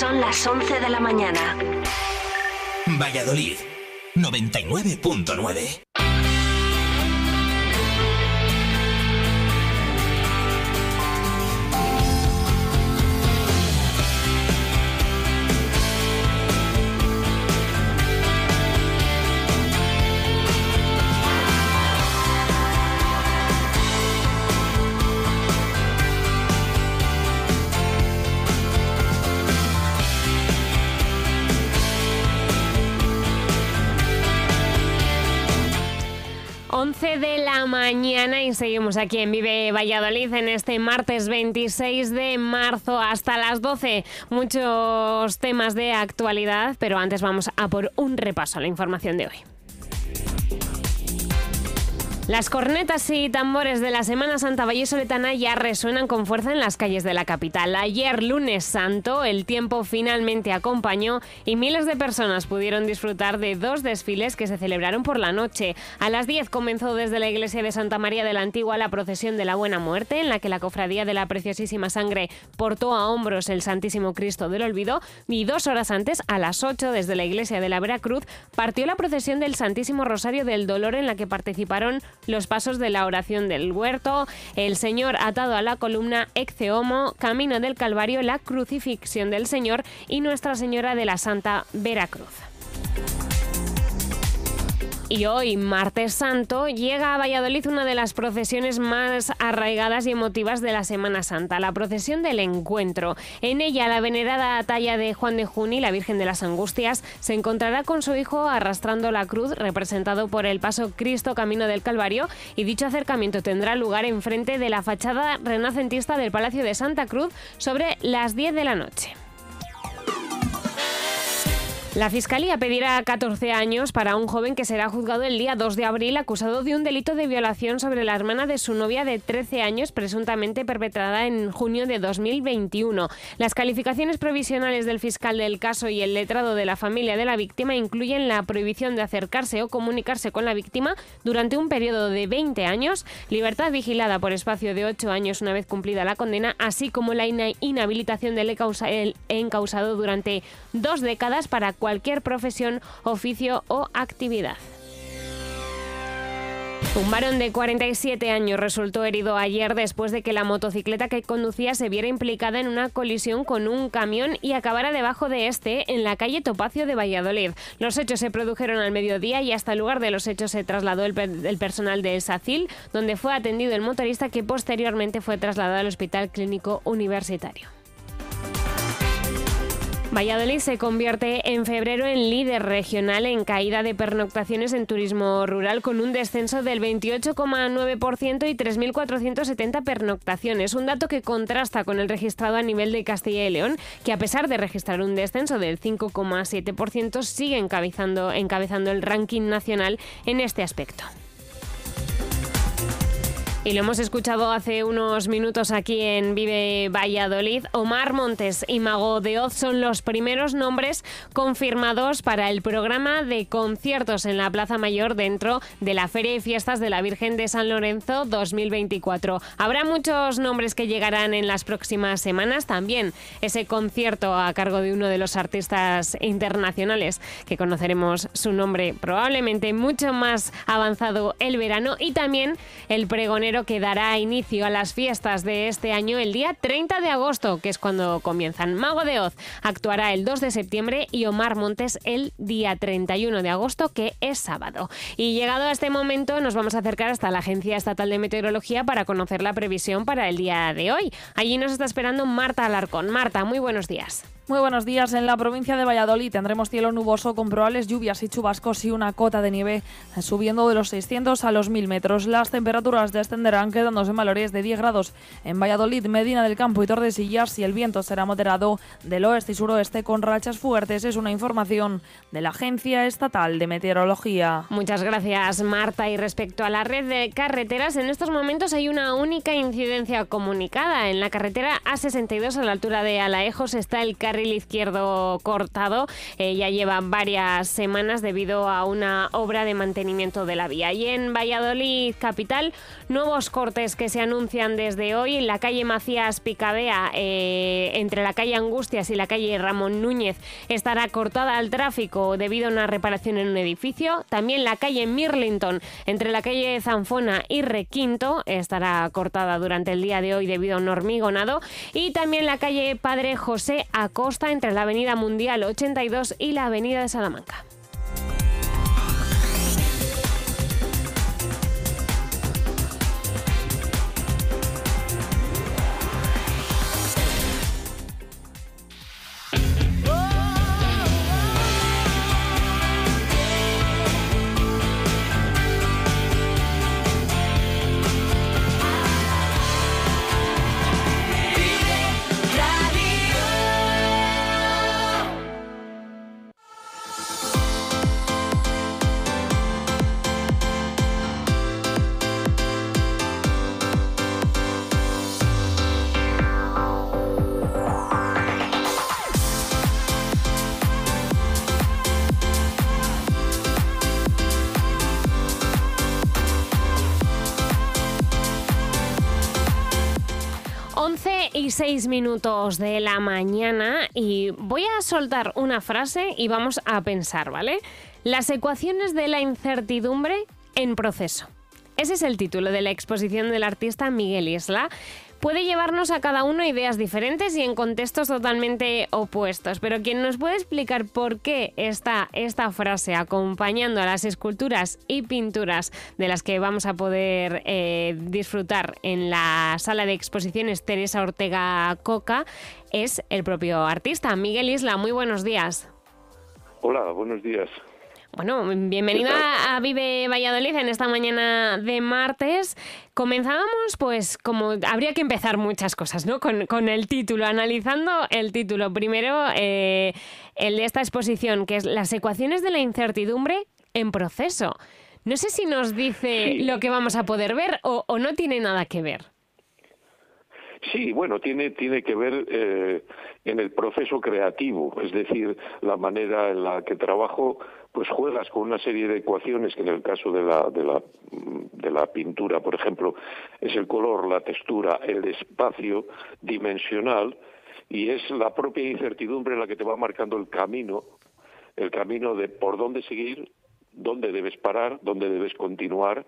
Son las 11 de la mañana. Valladolid, 99.9. y seguimos aquí en Vive Valladolid en este martes 26 de marzo hasta las 12. Muchos temas de actualidad, pero antes vamos a por un repaso a la información de hoy. Las cornetas y tambores de la Semana Santa Soletana ya resuenan con fuerza en las calles de la capital. Ayer, lunes santo, el tiempo finalmente acompañó y miles de personas pudieron disfrutar de dos desfiles que se celebraron por la noche. A las 10 comenzó desde la iglesia de Santa María de la Antigua la procesión de la Buena Muerte, en la que la cofradía de la Preciosísima Sangre portó a hombros el Santísimo Cristo del Olvido y dos horas antes, a las 8, desde la iglesia de la Veracruz, partió la procesión del Santísimo Rosario del Dolor en la que participaron los pasos de la oración del huerto, el Señor atado a la columna, homo, Camino del Calvario, la crucifixión del Señor y Nuestra Señora de la Santa Veracruz. Y hoy, martes santo, llega a Valladolid una de las procesiones más arraigadas y emotivas de la Semana Santa, la procesión del encuentro. En ella, la venerada talla de Juan de Juni, la Virgen de las Angustias, se encontrará con su hijo arrastrando la cruz, representado por el paso Cristo Camino del Calvario, y dicho acercamiento tendrá lugar enfrente de la fachada renacentista del Palacio de Santa Cruz sobre las 10 de la noche. La Fiscalía pedirá 14 años para un joven que será juzgado el día 2 de abril acusado de un delito de violación sobre la hermana de su novia de 13 años presuntamente perpetrada en junio de 2021. Las calificaciones provisionales del fiscal del caso y el letrado de la familia de la víctima incluyen la prohibición de acercarse o comunicarse con la víctima durante un periodo de 20 años, libertad vigilada por espacio de 8 años una vez cumplida la condena, así como la inhabilitación del encausado durante dos décadas para cualquier profesión, oficio o actividad. Un varón de 47 años resultó herido ayer después de que la motocicleta que conducía se viera implicada en una colisión con un camión y acabara debajo de este en la calle Topacio de Valladolid. Los hechos se produjeron al mediodía y hasta el lugar de los hechos se trasladó el, personal del SACIL, donde fue atendido el motorista que posteriormente fue trasladado al Hospital Clínico Universitario. Valladolid se convierte en febrero en líder regional en caída de pernoctaciones en turismo rural con un descenso del 28,9% y 3.470 pernoctaciones, un dato que contrasta con el registrado a nivel de Castilla y León, que a pesar de registrar un descenso del 5,7% sigue encabezando, encabezando el ranking nacional en este aspecto. Y lo hemos escuchado hace unos minutos aquí en Vive Valladolid. Omar Montes y Mago de Oz son los primeros nombres confirmados para el programa de conciertos en la Plaza Mayor dentro de la Feria y Fiestas de la Virgen de San Lorenzo 2024. Habrá muchos nombres que llegarán en las próximas semanas. También ese concierto a cargo de uno de los artistas internacionales que conoceremos su nombre probablemente mucho más avanzado el verano y también el pregonero que dará inicio a las fiestas de este año el día 30 de agosto, que es cuando comienzan. Mago de Oz actuará el 2 de septiembre y Omar Montes el día 31 de agosto, que es sábado. Y llegado a este momento nos vamos a acercar hasta la Agencia Estatal de Meteorología para conocer la previsión para el día de hoy. Allí nos está esperando Marta Alarcón. Marta, muy buenos días. Muy buenos días. En la provincia de Valladolid tendremos cielo nuboso con probables lluvias y chubascos y una cota de nieve eh, subiendo de los 600 a los 1000 metros. Las temperaturas descenderán quedándose en valores de 10 grados en Valladolid, Medina del Campo y Tordesillas y el viento será moderado del oeste y suroeste con rachas fuertes. Es una información de la Agencia Estatal de Meteorología. Muchas gracias, Marta. Y respecto a la red de carreteras, en estos momentos hay una única incidencia comunicada. En la carretera A62 a la altura de Alaejos está el carril izquierdo cortado. Eh, ya lleva varias semanas debido a una obra de mantenimiento de la vía. Y en Valladolid, capital, nuevos cortes que se anuncian desde hoy la calle Macías Picabea, eh, entre la calle Angustias y la calle Ramón Núñez, estará cortada al tráfico debido a una reparación en un edificio. También la calle Mirlington, entre la calle Zanfona y Requinto, estará cortada durante el día de hoy debido a un hormigonado. Y también la calle Padre José Costa entre la Avenida Mundial 82 y la Avenida de Salamanca. 6 minutos de la mañana y voy a soltar una frase y vamos a pensar, ¿vale? Las ecuaciones de la incertidumbre en proceso. Ese es el título de la exposición del artista Miguel Isla puede llevarnos a cada uno ideas diferentes y en contextos totalmente opuestos. Pero quien nos puede explicar por qué está esta frase acompañando a las esculturas y pinturas de las que vamos a poder eh, disfrutar en la sala de exposiciones Teresa Ortega Coca es el propio artista, Miguel Isla. Muy buenos días. Hola, buenos días. Bueno, bienvenida a Vive Valladolid en esta mañana de martes. Comenzábamos, pues, como habría que empezar muchas cosas, ¿no? Con, el título, analizando el título. Primero, eh, el de esta exposición, que es Las ecuaciones de la incertidumbre en proceso. No sé si nos dice lo que vamos a poder ver o, no tiene nada que ver. Sí, bueno, tiene, tiene que ver eh, en el proceso creativo, es decir, la manera en la que trabajo pues juegas con una serie de ecuaciones que en el caso de la, de la, de la pintura, por ejemplo, es el color, la textura, el espacio dimensional, y es la propia incertidumbre la que te va marcando el camino, el camino de por dónde seguir, dónde debes parar, dónde debes continuar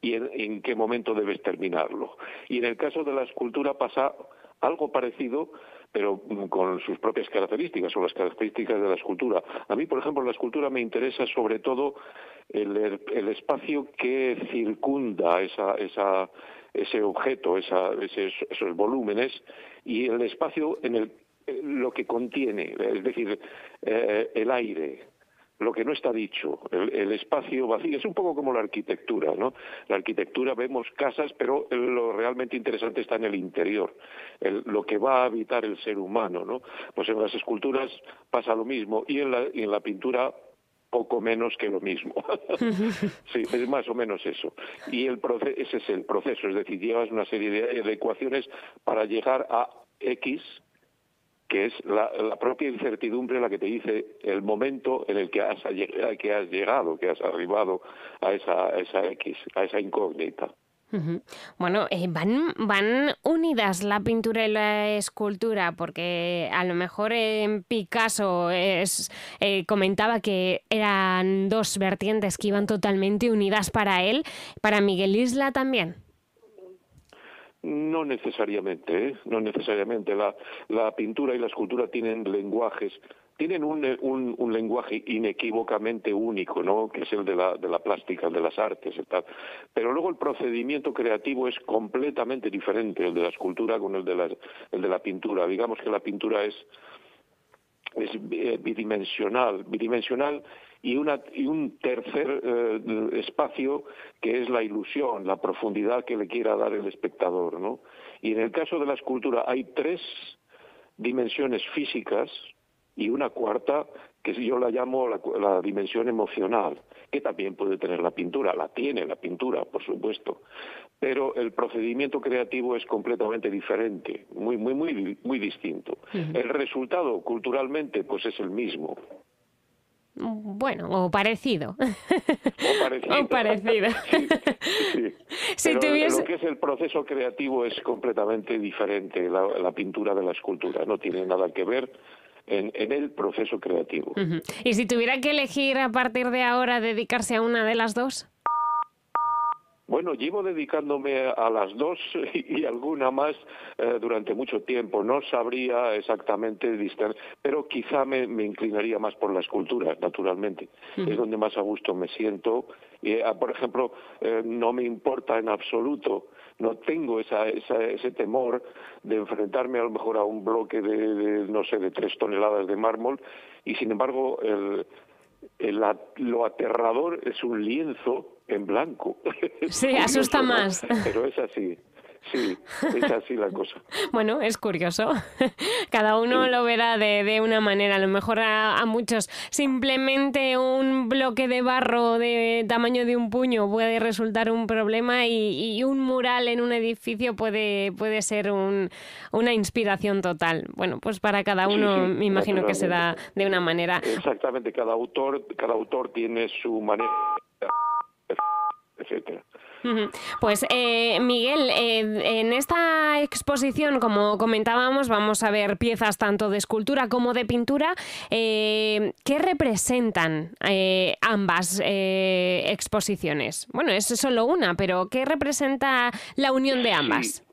y en, qué momento debes terminarlo. Y en el caso de la escultura pasa algo parecido pero mm, con sus propias características o las características de la escultura. A mí, por ejemplo, la escultura me interesa sobre todo el, espacio que circunda ese objeto, esos volúmenes y el espacio en el eh, lo que contiene, es decir, eh, el aire, lo que no está dicho, el, espacio vacío. Es un poco como la arquitectura, ¿no? La arquitectura vemos casas, pero lo realmente interesante está en el interior, lo que va a habitar el ser humano, ¿no? Pues en las esculturas pasa lo mismo y en la, pintura poco menos que lo mismo. sí, es más o menos eso. Y ese es el proceso, es decir, llevas una serie de ecuaciones para llegar a X que es la, propia incertidumbre la que te dice el momento en el que has, llegado, que has arribado a esa, X, a esa incógnita. Bueno, eh, van, unidas la pintura y la escultura, porque a lo mejor en Picasso es, eh, comentaba que eran dos vertientes que iban totalmente unidas para él, para Miguel Isla también. No necesariamente, ¿eh? no necesariamente. La, la pintura y la escultura tienen lenguajes tienen un, eh, un, un, lenguaje inequívocamente único, ¿no? que es el de la, de la plástica, el de las artes, y tal. pero luego el procedimiento creativo es completamente diferente, el de la escultura con el de la, el de la pintura. Digamos que la pintura es es eh, bidimensional, bidimensional y, una, y un tercer eh, espacio que es la ilusión, la profundidad que le quiera dar el espectador, ¿no? Y en el caso de la escultura hay tres dimensiones físicas y una cuarta que yo la llamo la dimensión emocional, que también puede tener la pintura, la tiene la pintura, por supuesto, pero el procedimiento creativo es completamente diferente, muy muy muy muy distinto. El resultado culturalmente pues es el mismo. Bueno, o parecido. O parecido. Si que es el proceso creativo es completamente diferente, la, pintura de la escultura, no tiene nada que ver en, el proceso creativo. ¿Y si tuviera que elegir a partir de ahora dedicarse a una de las dos? Bueno, llevo dedicándome a las dos y alguna más eh, durante mucho tiempo. No sabría exactamente distanciar, pero quizá me, inclinaría más por las culturas, naturalmente. Es donde más a gusto me siento. Y, eh, por ejemplo, eh, no me importa en absoluto no tengo esa, ese temor de enfrentarme a lo mejor a un bloque de, no sé de tres toneladas de mármol y sin embargo lo aterrador es un lienzo en blanco. Sí, asusta más. Pero es así. Sí, es así la cosa. Bueno, es curioso. Cada uno lo verá de, una manera. A lo mejor a, muchos simplemente un bloque de barro de tamaño de un puño puede resultar un problema y, un mural en un edificio puede, puede ser un, una inspiración total. Bueno, pues para cada uno me imagino que se da de una manera. Exactamente, cada autor, cada autor tiene su manera pues eh, Miguel, eh, en esta exposición, como comentábamos, vamos a ver piezas tanto de escultura como de pintura. Eh, ¿Qué representan ambas exposiciones? Bueno, es solo una, pero ¿qué representa la unión de ambas?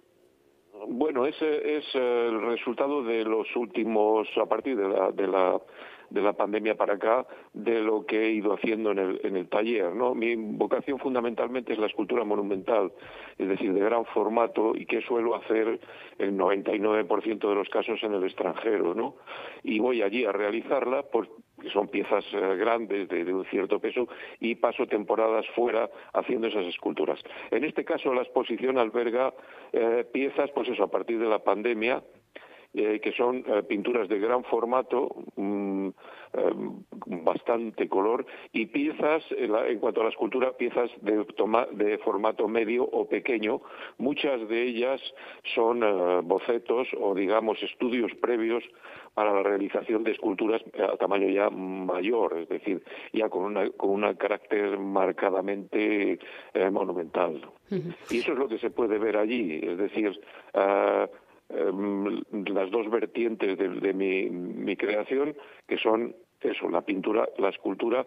Bueno, ese es el resultado de los últimos, a partir de la de la pandemia para acá de lo que he ido haciendo en el, en el taller. ¿no? Mi vocación fundamentalmente es la escultura monumental, es decir, de gran formato y que suelo hacer el 99% de los casos en el extranjero. ¿no? Y voy allí a realizarla porque son piezas eh, grandes de, un cierto peso y paso temporadas fuera haciendo esas esculturas. En este caso la exposición alberga eh, piezas, pues eso, a partir de la pandemia eh, que son eh, pinturas de gran formato, mm, eh, bastante color, y piezas, en, cuanto a la escultura, piezas de, formato medio o pequeño. Muchas de ellas son bocetos o, digamos, estudios previos para la realización de esculturas a tamaño ya mayor, es decir, ya con, con un carácter marcadamente monumental. Y eso es lo que se puede ver allí, es decir, Em, las dos vertientes de, mi, creación, que son eso, la pintura, la escultura,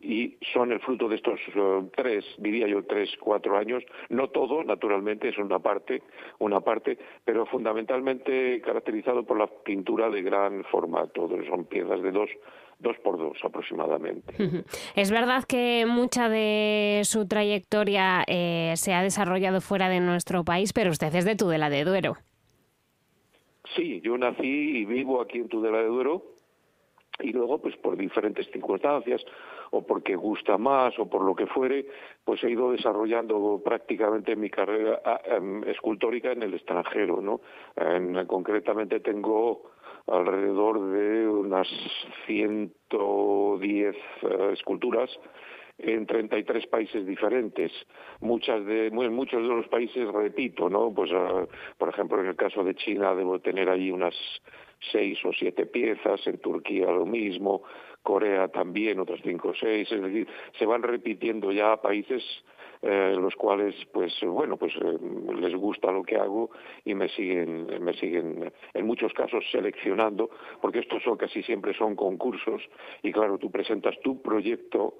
y son el fruto de estos eh, tres, diría yo, tres, cuatro años. No todo, naturalmente, es una parte, una parte, pero fundamentalmente caracterizado por la pintura de gran formato. Son piezas de dos dos por dos aproximadamente. Es verdad que mucha de su trayectoria eh, se ha desarrollado fuera de nuestro país, pero usted es de Tudela de Duero. Sí, yo nací y vivo aquí en Tudela de Duero y luego, pues por diferentes circunstancias, o porque gusta más, o por lo que fuere, pues he ido desarrollando prácticamente mi carrera ah, em, escultórica en el extranjero, ¿no? concretamente tengo alrededor de unas 110 eh, esculturas en 33 países diferentes. Muchas de, muchos de los países, repito, ¿no? Pues, ah, por ejemplo, en el caso de China debo tener allí unas seis o siete piezas, en Turquía lo mismo, Corea también otras cinco o seis, es decir, se van repitiendo ya países eh, los cuales pues bueno pues eh, les gusta lo que hago y me siguen me siguen en muchos casos seleccionando porque estos son casi siempre son concursos y claro tú presentas tu proyecto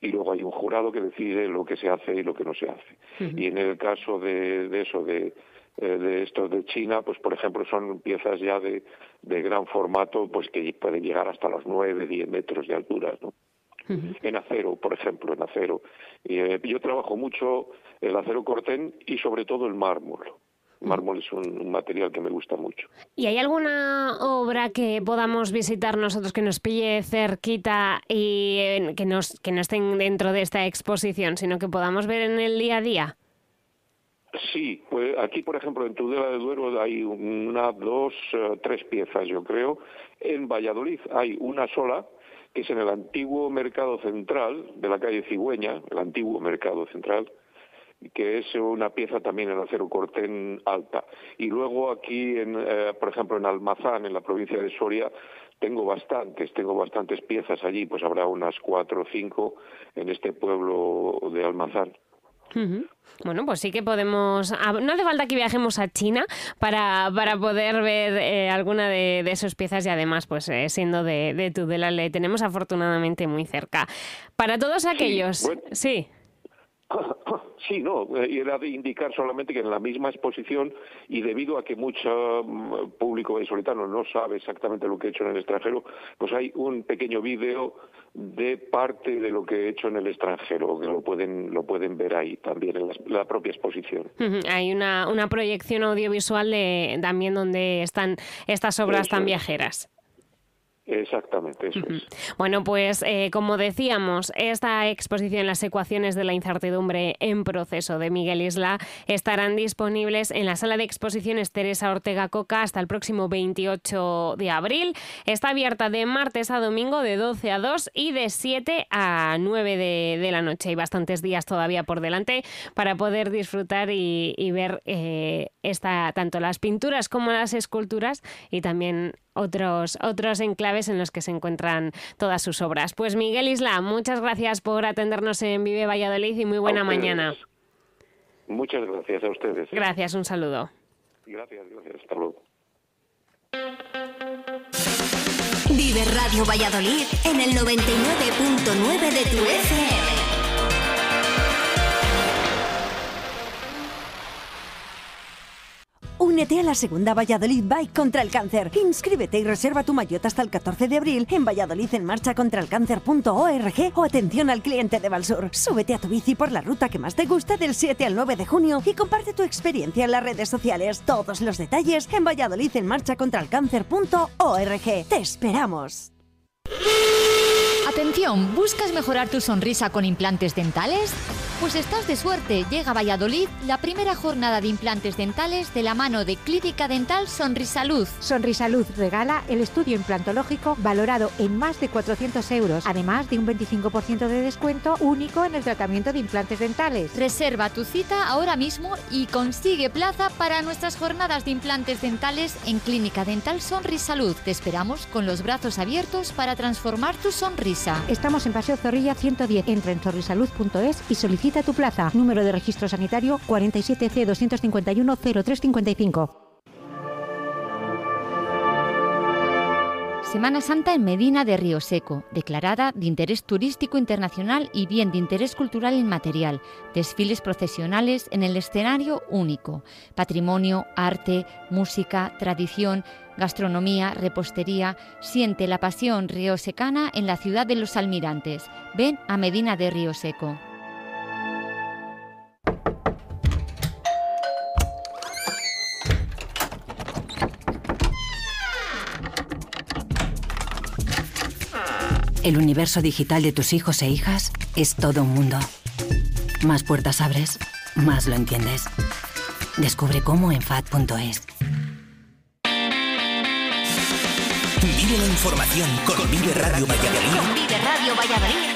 y luego hay un jurado que decide lo que se hace y lo que no se hace. Y en el caso de, eso, de, eh, estos de China, pues por ejemplo son piezas ya de, gran formato, pues que pueden llegar hasta los 9, 10 metros de altura, ¿no? En acero, por ejemplo, en acero. Eh, yo trabajo mucho el acero cortén y sobre todo el mármol mármol es un, material que me gusta mucho. ¿Y hay alguna obra que podamos visitar nosotros que nos pille cerquita y eh, que, que no estén dentro de esta exposición, sino que podamos ver en el día a día? Sí, pues aquí, por ejemplo, en Tudela de Duero hay una, dos, eh, tres piezas, yo creo. En Valladolid hay una sola, que es en el antiguo mercado central de la calle Cigüeña, el antiguo mercado central, que es una pieza también en acero cortén alta. Y luego aquí, en, eh, por ejemplo, en Almazán, en la provincia de Soria, tengo bastantes, tengo bastantes piezas allí, pues habrá unas cuatro o cinco en este pueblo de Almazán. Bueno, pues sí que podemos. No hace falta que viajemos a China para, para poder ver eh, alguna de, de, piezas y además, pues eh, siendo de, de Tudela, le tenemos afortunadamente muy cerca. Para todos aquellos. sí. Sí, no, eh, era de indicar solamente que en la misma exposición y debido a que mucho mm, público venezolano no sabe exactamente lo que he hecho en el extranjero, pues hay un pequeño vídeo de parte de lo que he hecho en el extranjero, que lo pueden, lo pueden ver ahí también en la, propia exposición. Hay una, una proyección audiovisual de, también donde están estas obras tan viajeras. Exactamente, Bueno, pues eh, como decíamos, esta exposición, las ecuaciones de la incertidumbre en proceso de Miguel Isla, estarán disponibles en la sala de exposiciones Teresa Ortega Coca hasta el próximo 28 de abril. Está abierta de martes a domingo de 12 a 2 y de 7 a 9 de, la noche. Hay bastantes días todavía por delante para poder disfrutar y, y ver eh, esta, tanto las pinturas como las esculturas y también otros, otros enclaves en los que se encuentran todas sus obras. Pues Miguel Isla, muchas gracias por atendernos en Vive Valladolid y muy buena mañana. Muchas gracias a ustedes. ¿eh? Gracias, un saludo. Gracias, gracias. Hasta luego. Vive Radio Valladolid en el 99.9 de tu FM. Únete a la segunda Valladolid Bike contra el cáncer. Inscríbete y reserva tu mayota hasta el 14 de abril en Valladolid en marcha o atención al cliente de Balsur. Súbete a tu bici por la ruta que más te gusta del 7 al 9 de junio y comparte tu experiencia en las redes sociales. Todos los detalles en Valladolid en marcha Te esperamos. Atención, ¿buscas mejorar tu sonrisa con implantes dentales? Pues estás de suerte, llega a Valladolid la primera jornada de implantes dentales de la mano de Clínica Dental Sonrisa Luz regala el estudio implantológico valorado en más de 400 euros, además de un 25% de descuento único en el tratamiento de implantes dentales. Reserva tu cita ahora mismo y consigue plaza para nuestras jornadas de implantes dentales en Clínica Dental Luz. Te esperamos con los brazos abiertos para transformar tu sonrisa. Estamos en Paseo Zorrilla 110. Entra en sonrisaluz.es y solicita tu plaza. Número de registro sanitario 47C 251 0355. Semana Santa en Medina de Río Seco, declarada de interés turístico internacional y bien de interés cultural inmaterial, desfiles procesionales en el escenario único, patrimonio, arte, música, tradición, gastronomía, repostería, siente la pasión riosecana en la ciudad de los almirantes. Ven a Medina de Río Seco. El universo digital de tus hijos e hijas es todo un mundo. Más puertas abres, más lo entiendes. Descubre cómo en FAD.es. Vive la información con, Radio Valladolid. Con Vive Radio Valladolid.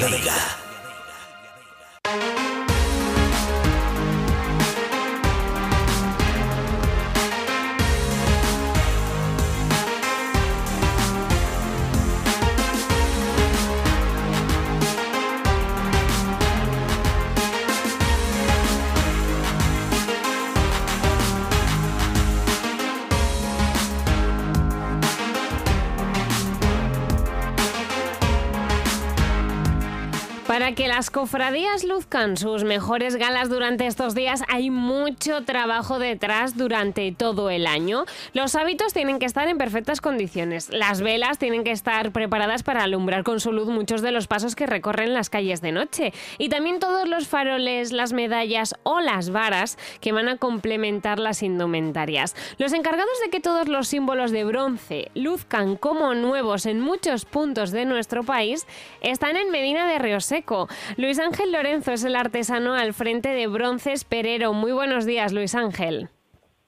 Con Vega. Para que las cofradías luzcan sus mejores galas durante estos días hay mucho trabajo detrás durante todo el año. Los hábitos tienen que estar en perfectas condiciones. Las velas tienen que estar preparadas para alumbrar con su luz muchos de los pasos que recorren las calles de noche. Y también todos los faroles, las medallas o las varas que van a complementar las indumentarias. Los encargados de que todos los símbolos de bronce luzcan como nuevos en muchos puntos de nuestro país están en Medina de río Luis Ángel Lorenzo es el artesano al frente de Bronces Perero. Muy buenos días, Luis Ángel.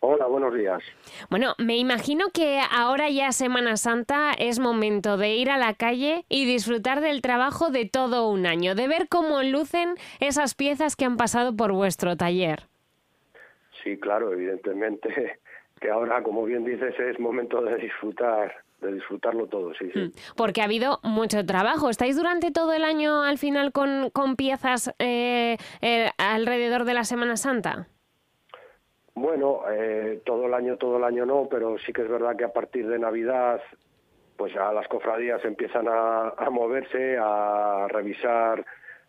Hola, buenos días. Bueno, me imagino que ahora ya Semana Santa es momento de ir a la calle y disfrutar del trabajo de todo un año, de ver cómo lucen esas piezas que han pasado por vuestro taller. Sí, claro, evidentemente que ahora, como bien dices, es momento de disfrutar de disfrutarlo todo, sí, mm, Porque ha habido mucho trabajo. ¿Estáis durante todo el año al final con, con piezas eh, eh, alrededor de la Semana Santa? Bueno, eh, todo el año, todo el año no, pero sí que es verdad que a partir de Navidad, pues ya las cofradías empiezan a, a moverse, a revisar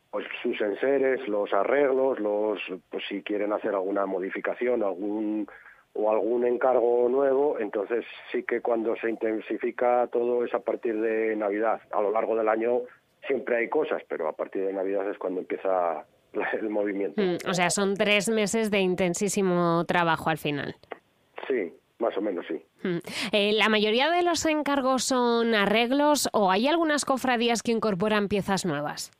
pues sus enseres, los arreglos, los pues si quieren hacer alguna modificación, algún o algún encargo nuevo, entonces sí que cuando se intensifica todo es a partir de Navidad. A lo largo del año siempre hay cosas, pero a partir de Navidad es cuando empieza el movimiento. Mm, o sea, son tres meses de intensísimo trabajo al final. Sí, más o menos sí. Mm. Eh, ¿La mayoría de los encargos son arreglos o hay algunas cofradías que incorporan piezas nuevas?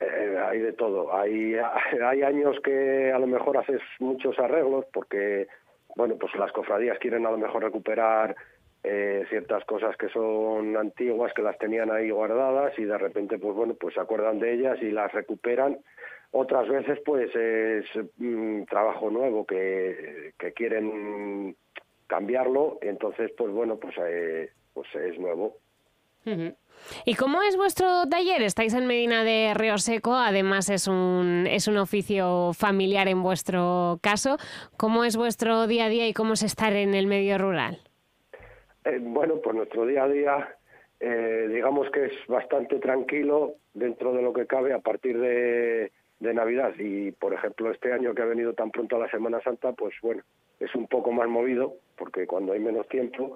Eh, hay de todo. Hay, hay años que a lo mejor haces muchos arreglos porque bueno, pues las cofradías quieren a lo mejor recuperar eh, ciertas cosas que son antiguas, que las tenían ahí guardadas y de repente, pues bueno, pues se acuerdan de ellas y las recuperan. Otras veces, pues es mm, trabajo nuevo que, quieren cambiarlo, entonces, pues bueno, pues, eh, pues es nuevo. ¿Y cómo es vuestro taller? Estáis en Medina de Río Seco, además es un, es un oficio familiar en vuestro caso. ¿Cómo es vuestro día a día y cómo es estar en el medio rural? Eh, bueno, pues nuestro día a día eh, digamos que es bastante tranquilo dentro de lo que cabe a partir de, de Navidad. Y, por ejemplo, este año que ha venido tan pronto a la Semana Santa, pues bueno, es un poco más movido porque cuando hay menos tiempo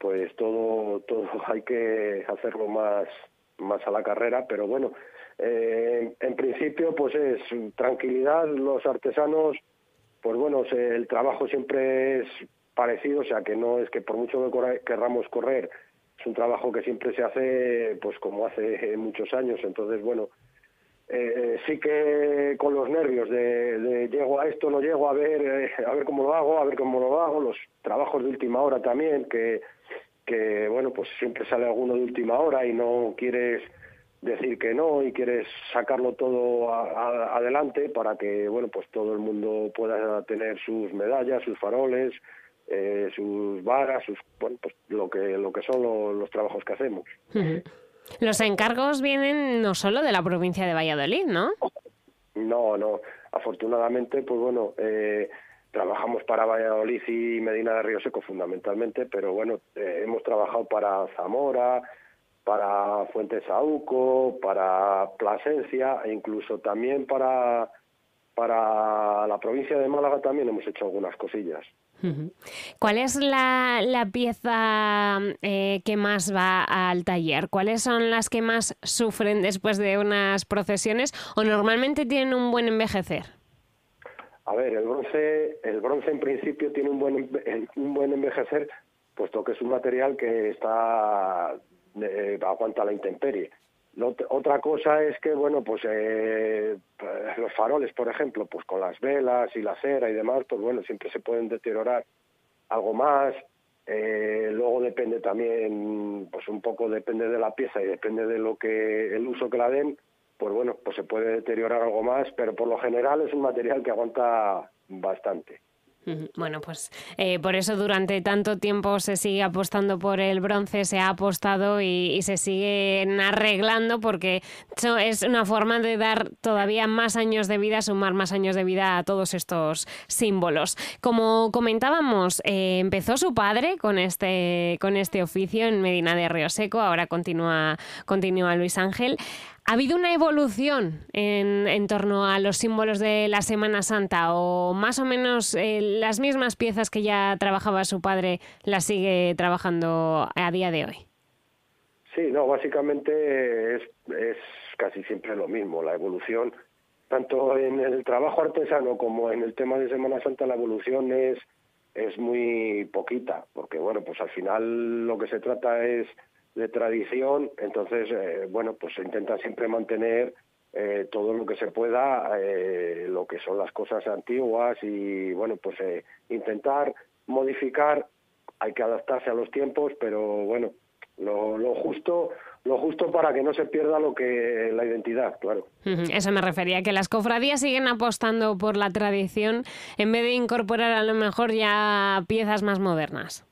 pues todo, todo hay que hacerlo más, más a la carrera, pero bueno, eh, en principio pues es tranquilidad, los artesanos, pues bueno, el trabajo siempre es parecido, o sea que no es que por mucho que querramos correr, es un trabajo que siempre se hace pues como hace muchos años, entonces bueno, eh, sí que con los nervios de, de, llego a esto, no llego a ver, eh, a ver cómo lo hago, a ver cómo lo hago, los trabajos de última hora también, que que bueno, pues siempre sale alguno de última hora y no quieres decir que no y quieres sacarlo todo adelante para que bueno, pues todo el mundo pueda tener sus medallas, sus faroles, eh, sus varas, sus, bueno, pues lo que lo que son los trabajos que hacemos. Los encargos vienen no solo de la provincia de Valladolid, ¿no? No, no. Afortunadamente, pues bueno, eh, Trabajamos para Valladolid y Medina de Río Seco fundamentalmente, pero bueno, eh, hemos trabajado para Zamora, para Fuentes Auco para Plasencia e incluso también para, para la provincia de Málaga también hemos hecho algunas cosillas. ¿Cuál es la, pieza eh, que más va al taller? ¿Cuáles son las que más sufren después de unas procesiones o normalmente tienen un buen envejecer? A ver, el bronce, el bronce en principio tiene un buen, un buen envejecer, puesto que es un material que está eh, aguanta la intemperie. otra cosa es que, bueno, pues eh, los faroles, por ejemplo, pues con las velas y la cera y demás, pues bueno, siempre se pueden deteriorar algo más. Eh, luego depende también, pues un poco depende de la pieza y depende de lo que el uso que la den, pues bueno, pues se puede deteriorar algo más, pero por lo general es un material que aguanta bastante. Bueno, pues eh, por eso durante tanto tiempo se sigue apostando por el bronce, se ha apostado y, se sigue arreglando porque es una forma de dar todavía más años de vida, sumar más años de vida a todos estos símbolos. Como comentábamos, eh, empezó su padre con este, con este oficio en Medina de Río Seco, ahora continúa, continúa Luis Ángel. ¿Ha habido una evolución en, en, torno a los símbolos de la Semana Santa o más o menos eh, las mismas piezas que ya trabajaba su padre las sigue trabajando a día de hoy? Sí, no, básicamente eh, es, es casi siempre lo mismo. La evolución, tanto en el trabajo artesano como en el tema de Semana Santa, la evolución es, es muy poquita, porque bueno, pues al final lo que se trata es de tradición, entonces, eh, bueno, pues se intenta siempre mantener eh, todo lo que se pueda, eh, lo que son las cosas antiguas y, bueno, pues intentar modificar, hay que adaptarse a los tiempos, pero bueno, lo, lo justo lo justo para que no se pierda lo que la identidad, claro. Eso me refería, que las cofradías siguen apostando por la tradición en vez de incorporar a lo mejor ya piezas más modernas.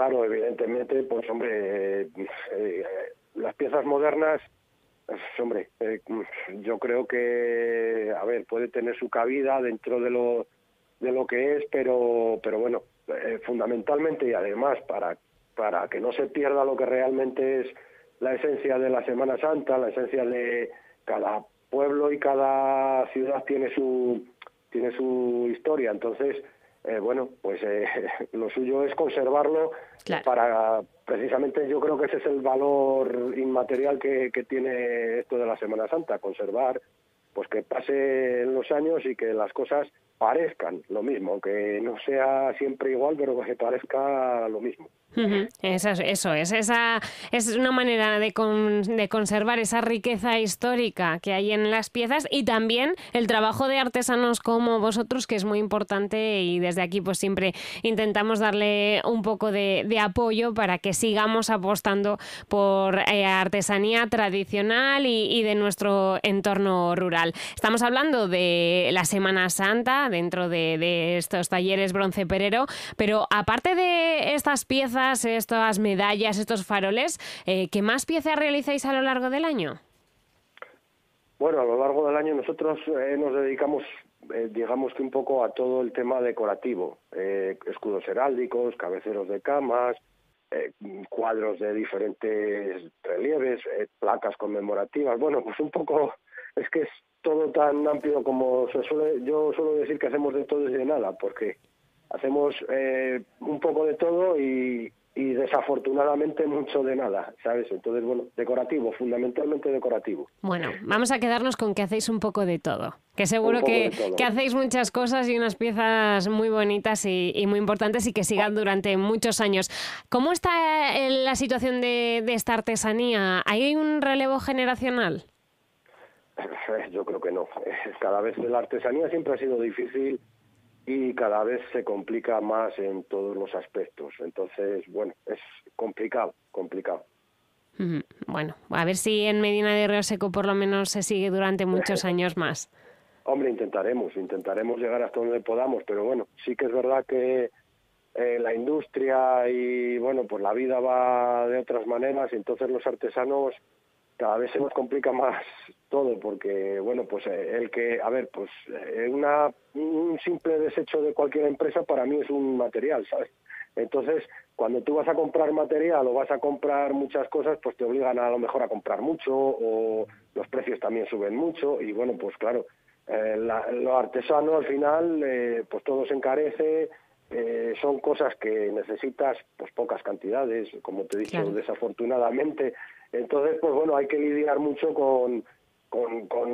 Claro, evidentemente, pues hombre, eh, las piezas modernas, pues, hombre, eh, yo creo que, a ver, puede tener su cabida dentro de lo, de lo que es, pero, pero bueno, eh, fundamentalmente y además para, para que no se pierda lo que realmente es la esencia de la Semana Santa, la esencia de cada pueblo y cada ciudad tiene su, tiene su historia, entonces eh, bueno, pues eh, lo suyo es conservarlo para, precisamente yo creo que ese es el valor inmaterial que, tiene esto de la Semana Santa, conservar, pues que pasen los años y que las cosas parezcan lo mismo, que no sea siempre igual, pero que parezca lo mismo eso, es, es, esa es una manera de, conservar esa riqueza histórica que hay en las piezas y también el trabajo de artesanos como vosotros que es muy importante y desde aquí pues siempre intentamos darle un poco de, apoyo para que sigamos apostando por eh, artesanía tradicional y, de nuestro entorno rural. Estamos hablando de la Semana Santa dentro de, de estos talleres bronce perero, pero aparte de estas piezas estas medallas, estos faroles, eh, ¿qué más piezas realizáis a lo largo del año? Bueno, a lo largo del año nosotros eh, nos dedicamos, eh, digamos que un poco a todo el tema decorativo, escudos heráldicos, cabeceros de camas, cuadros de diferentes relieves, placas conmemorativas. Bueno, pues un poco es que es todo tan amplio como se suele. Yo suelo decir que hacemos de todo y de nada, porque hacemos eh, un poco de todo y, desafortunadamente mucho de nada, ¿sabes? Entonces, bueno, decorativo, fundamentalmente decorativo. Bueno, vamos a quedarnos con que hacéis un poco de todo, que seguro que, hacéis muchas cosas y unas piezas muy bonitas y, muy importantes y que sigan durante muchos años. ¿Cómo está eh, la situación de, de esta artesanía? ¿Hay un relevo generacional? Yo creo que no. Cada vez la artesanía siempre ha sido difícil y cada vez se complica más en todos los aspectos. Entonces, bueno, es complicado, complicado. Bueno, a ver si en Medina de Río Seco por lo menos se sigue durante muchos años más. Hombre, intentaremos, intentaremos llegar hasta donde podamos, pero bueno, sí que es verdad que eh, la industria y bueno, pues la vida va de otras maneras, entonces los artesanos cada vez se nos complica más todo porque bueno pues eh, el que a ver pues eh, una, un simple desecho de cualquier empresa para mí es un material sabes entonces cuando tú vas a comprar material o vas a comprar muchas cosas pues te obligan a, lo mejor a comprar mucho o los precios también suben mucho y bueno pues claro eh, lo artesano al final pues todo se encarece eh, son cosas que necesitas pues pocas cantidades como te he dicho desafortunadamente entonces, pues bueno, hay que lidiar mucho con,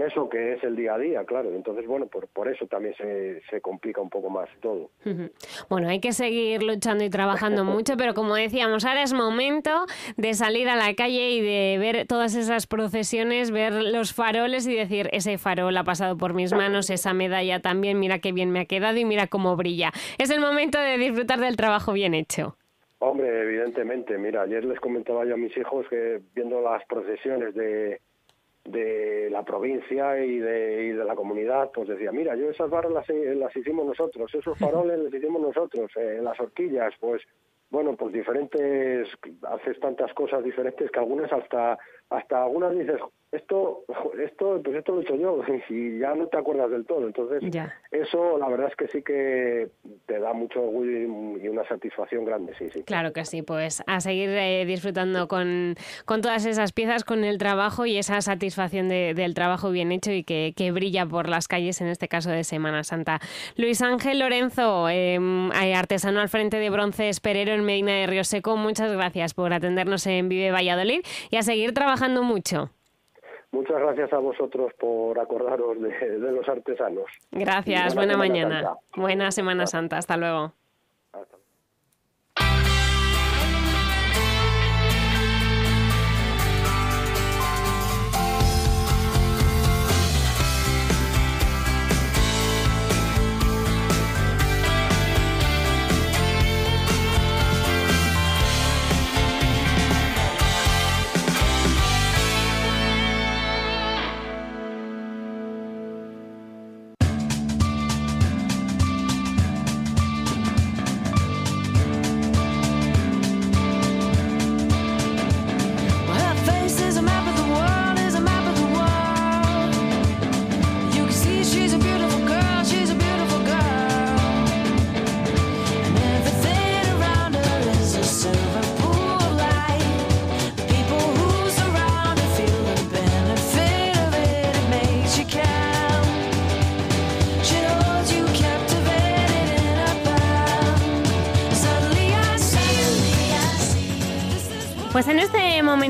eso que es el día a día, claro. Entonces, bueno, por, por eso también se, se complica un poco más todo. Bueno, hay que seguir luchando y trabajando mucho, pero como decíamos, ahora es momento de salir a la calle y de ver todas esas procesiones, ver los faroles y decir, ese farol ha pasado por mis manos, esa medalla también, mira qué bien me ha quedado y mira cómo brilla. Es el momento de disfrutar del trabajo bien hecho. Hombre, evidentemente, mira, ayer les comentaba yo a mis hijos que viendo las procesiones de, de la provincia y de, de la comunidad, pues decía, mira, yo esas barras las, hicimos nosotros, esos faroles los hicimos nosotros, eh, las horquillas, pues bueno, pues diferentes, haces tantas cosas diferentes que algunas hasta, hasta algunas dices, esto, pues esto, lo he hecho yo, y ya no te acuerdas del todo. Entonces, eso la verdad es que sí que te da mucho orgullo y una satisfacción grande, sí, sí. Claro que sí, pues a seguir eh, disfrutando con, con, todas esas piezas, con el trabajo y esa satisfacción del trabajo bien hecho y que, que, brilla por las calles, en este caso de Semana Santa. Luis Ángel Lorenzo, em, eh, artesano al frente de Bronce Esperero en Medina de Río Seco, muchas gracias por atendernos en Vive Valladolid y a seguir trabajando mucho. Muchas gracias a vosotros por acordaros de, los artesanos. Gracias, buena, mañana. Buena Semana Santa, hasta luego.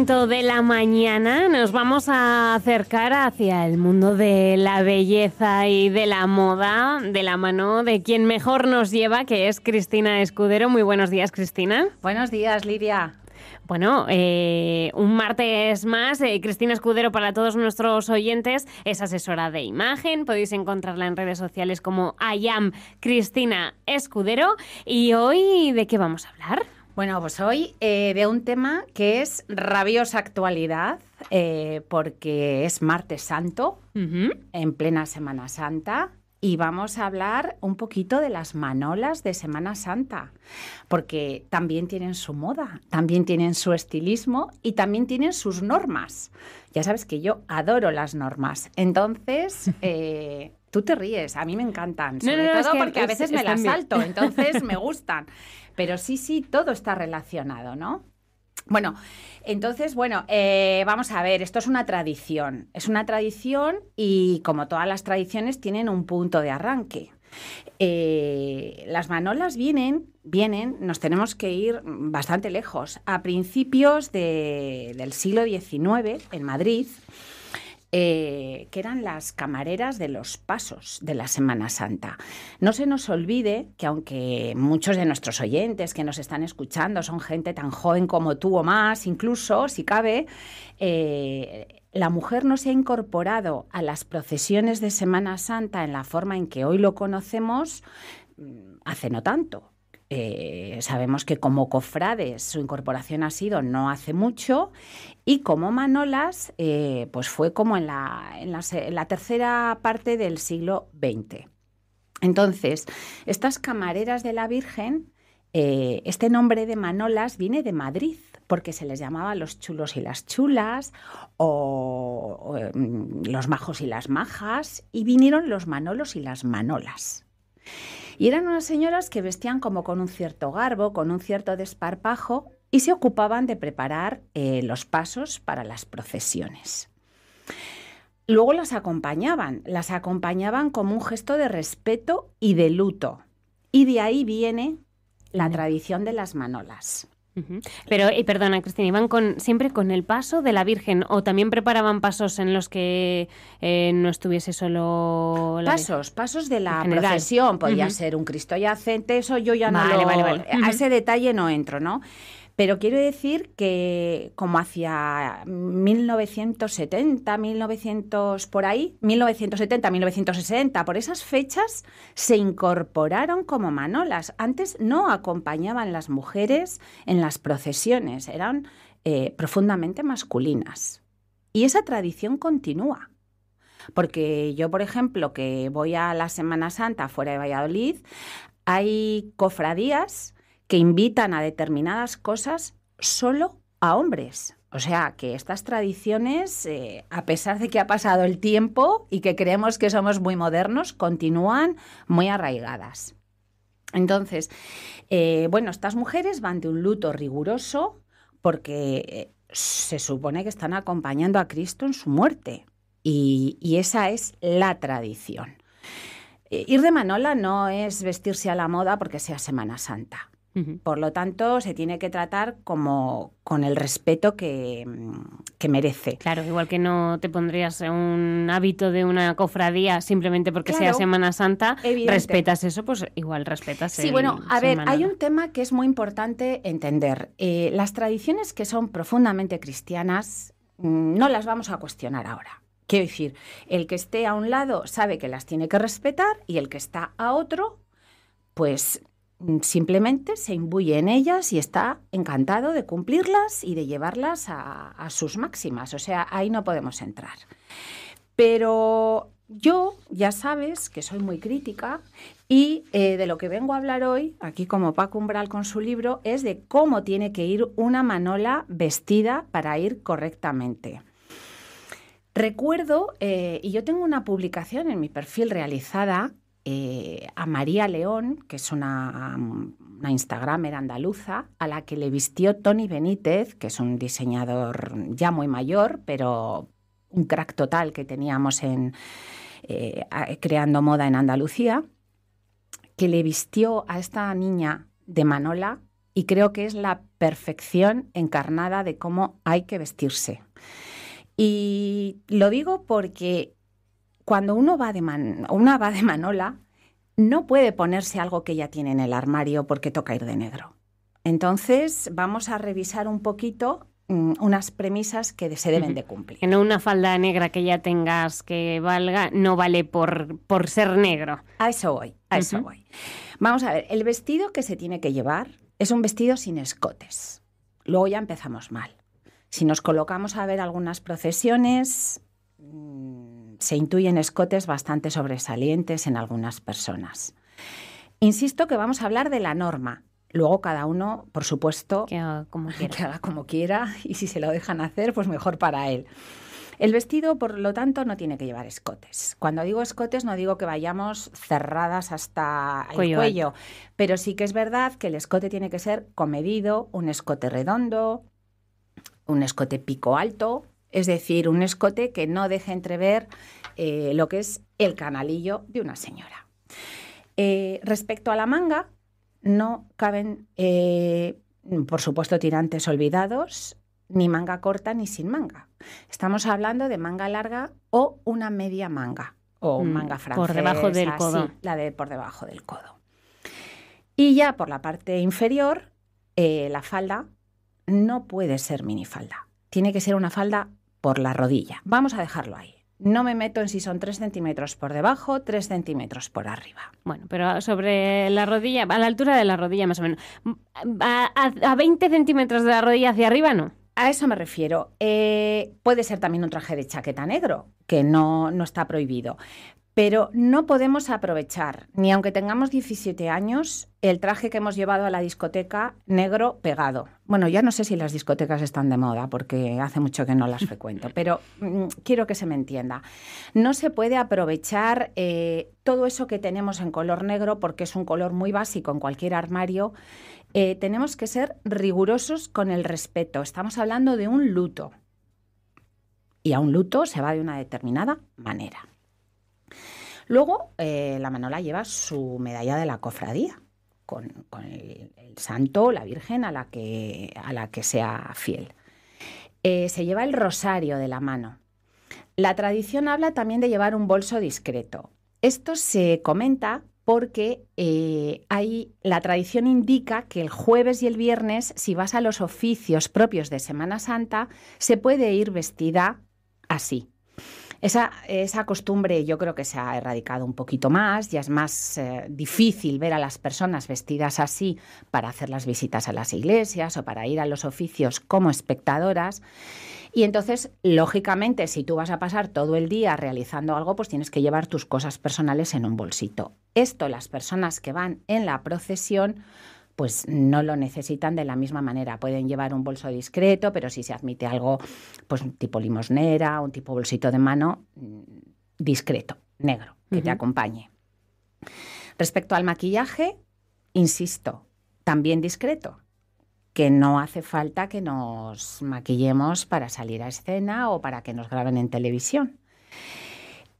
de la mañana nos vamos a acercar hacia el mundo de la belleza y de la moda de la mano de quien mejor nos lleva, que es Cristina Escudero. Muy buenos días, Cristina. Buenos días, Lidia. Bueno, eh, un martes más. Eh, Cristina Escudero, para todos nuestros oyentes, es asesora de imagen. Podéis encontrarla en redes sociales como I am Cristina Escudero. ¿Y hoy de qué vamos a hablar? Bueno, pues hoy de eh, un tema que es rabiosa actualidad, eh, porque es martes santo, en plena Semana Santa, y vamos a hablar un poquito de las manolas de Semana Santa, porque también tienen su moda, también tienen su estilismo y también tienen sus normas. Ya sabes que yo adoro las normas, entonces... Eh, tú te ríes, a mí me encantan, sobre todo porque a veces me las salto, entonces me gustan. Pero sí, sí, todo está relacionado, ¿no? Bueno, entonces, bueno, eh, vamos a ver, esto es una tradición. Es una tradición y como todas las tradiciones tienen un punto de arranque. Eh, las manolas vienen, vienen, nos tenemos que ir bastante lejos. A principios del siglo XIX, en Madrid, eh, que eran las camareras de los pasos de la Semana Santa. No se nos olvide que aunque muchos de nuestros oyentes que nos están escuchando son gente tan joven como tú o más, incluso, si cabe, eh, la mujer no se ha incorporado a las procesiones de Semana Santa en la forma en que hoy lo conocemos mm, hace no tanto. Eh, sabemos que como cofrades su incorporación ha sido no hace mucho y como manolas eh, pues fue como en la, tercera parte del siglo XX. Entonces, estas camareras de la Virgen eh, este nombre de Manolas viene de Madrid, porque se les llamaba los chulos y las chulas, o, em, los majos y las majas, y vinieron los Manolos y las Manolas. Y eran unas señoras que vestían como con un cierto garbo, con un cierto desparpajo, y se ocupaban de preparar eh, los pasos para las procesiones. Luego las acompañaban, las acompañaban como un gesto de respeto y de luto. Y de ahí viene la tradición de las manolas. Pero, y perdona, Cristina, ¿iban con, siempre con el paso de la Virgen o también preparaban pasos en los que eh, no estuviese solo la Pasos, Virgen? pasos de la procesión. Podía ser un Cristo yacente, eso yo ya no vale, Vale, vale. A ese detalle no entro, ¿no? Pero quiero decir que como hacia 1970, 1900 por ahí, 1970, 1960, por esas fechas se incorporaron como manolas. Antes no acompañaban las mujeres en las procesiones, eran eh, profundamente masculinas. Y esa tradición continúa. Porque yo, por ejemplo, que voy a la Semana Santa fuera de Valladolid, hay cofradías que invitan a determinadas cosas solo a hombres. O sea, que estas tradiciones, eh, a pesar de que ha pasado el tiempo y que creemos que somos muy modernos, continúan muy arraigadas. Entonces, eh, bueno, estas mujeres van de un luto riguroso porque eh, se supone que están acompañando a Cristo en su muerte. y esa es la tradición. Ir de manola no es vestirse a la moda porque sea Semana Santa. Por lo tanto, se tiene que tratar como con el respeto mm, que, merece. Claro, igual que no te pondrías un hábito de una cofradía simplemente porque sea Semana Santa, respetas eso, pues igual respetas. Sí, bueno, a ver, hay un tema que es muy importante entender. Eh, las tradiciones que son profundamente cristianas mm, no las vamos a cuestionar ahora. Quiero decir, el que esté a un lado sabe que las tiene que respetar y el que está a otro, pues Mm, simplemente se imbuye en ellas y está encantado de cumplirlas y de llevarlas a, sus máximas. O sea, ahí no podemos entrar. Pero yo ya sabes que soy muy crítica y eh, de lo que vengo a hablar hoy, aquí como Paco Umbral con su libro, es de cómo tiene que ir una manola vestida para ir correctamente. Recuerdo, eh, y yo tengo una publicación en mi perfil realizada eh, a María León, que es una, Instagramer andaluza, a la que le vistió Tony Benítez, que es un diseñador ya muy mayor, pero un crack total que teníamos en, eh, creando moda en Andalucía, que le vistió a esta niña de Manola y creo que es la perfección encarnada de cómo hay que vestirse. Y lo digo porque cuando uno va de una va de manola, no puede ponerse algo que ya tiene en el armario porque toca ir de negro. Entonces, vamos a revisar un poquito mm, unas premisas que se deben de cumplir. no una falda negra que ya tengas que valga, no vale por, ser negro. A eso voy, a voy. Vamos a ver, el vestido que se tiene que llevar es un vestido sin escotes. Luego ya empezamos mal. Si nos colocamos a ver algunas procesiones, mm, se intuyen escotes bastante sobresalientes en algunas personas. Insisto que vamos a hablar de la norma. Luego cada uno, por supuesto, que haga como quiera, y si se lo dejan hacer, pues mejor para él. El vestido, por lo tanto, no tiene que llevar escotes. Cuando digo escotes, no digo que vayamos cerradas hasta el cuello pero sí que es verdad que el escote tiene que ser comedido, un escote redondo, un escote pico alto, es decir, un escote que no deja entrever eh, lo que es el canalillo de una señora. Eh, respecto a la manga, no caben, eh, por supuesto, tirantes olvidados, ni manga corta ni sin manga. Estamos hablando de manga larga o una media manga o un mm, manga francesa. Por debajo del codo. la de por debajo del codo. Y ya por la parte inferior, la falda no puede ser minifalda. Tiene que ser una falda por la rodilla. Vamos a dejarlo ahí. No me meto en si son 3 centímetros por debajo, 3 centímetros por arriba. Bueno, pero sobre la rodilla, a la altura de la rodilla más o menos. A, 20 centímetros de la rodilla hacia arriba, no. A eso me refiero. Eh, puede ser también un traje de chaqueta negro, que no, no está prohibido. Pero no podemos aprovechar, ni aunque tengamos 17 años, el traje que hemos llevado a la discoteca negro pegado. Bueno, ya no sé si las discotecas están de moda porque hace mucho que no las frecuento, pero mm, quiero que se me entienda. No se puede aprovechar eh, todo eso que tenemos en color negro porque es un color muy básico en cualquier armario. Eh, tenemos que ser rigurosos con el respeto. Estamos hablando de un luto. Y a un luto se va de una determinada manera. Luego, eh, la Manola lleva su medalla de la cofradía, con, el, santo santo, la Virgen a la que, sea fiel. Eh, se lleva el rosario de la mano. La tradición habla también de llevar un bolso discreto. Esto se comenta porque eh, la tradición indica que el jueves y el viernes, si vas a los oficios propios de Semana Santa, se puede ir vestida así, esa, esa, costumbre yo creo que se ha erradicado un poquito más, ya es más eh, difícil ver a las personas vestidas así para hacer las visitas a las iglesias o para ir a los oficios como espectadoras. Y entonces, lógicamente, si tú vas a pasar todo el día realizando algo, pues tienes que llevar tus cosas personales en un bolsito. Esto las personas que van en la procesión pues no lo necesitan de la misma manera. Pueden llevar un bolso discreto, pero si se admite algo, pues un tipo limosnera, un tipo bolsito de mano mm, discreto, negro, que te acompañe. Respecto al maquillaje, insisto, también discreto que no hace falta que nos maquillemos para salir a escena o para que nos graben en televisión.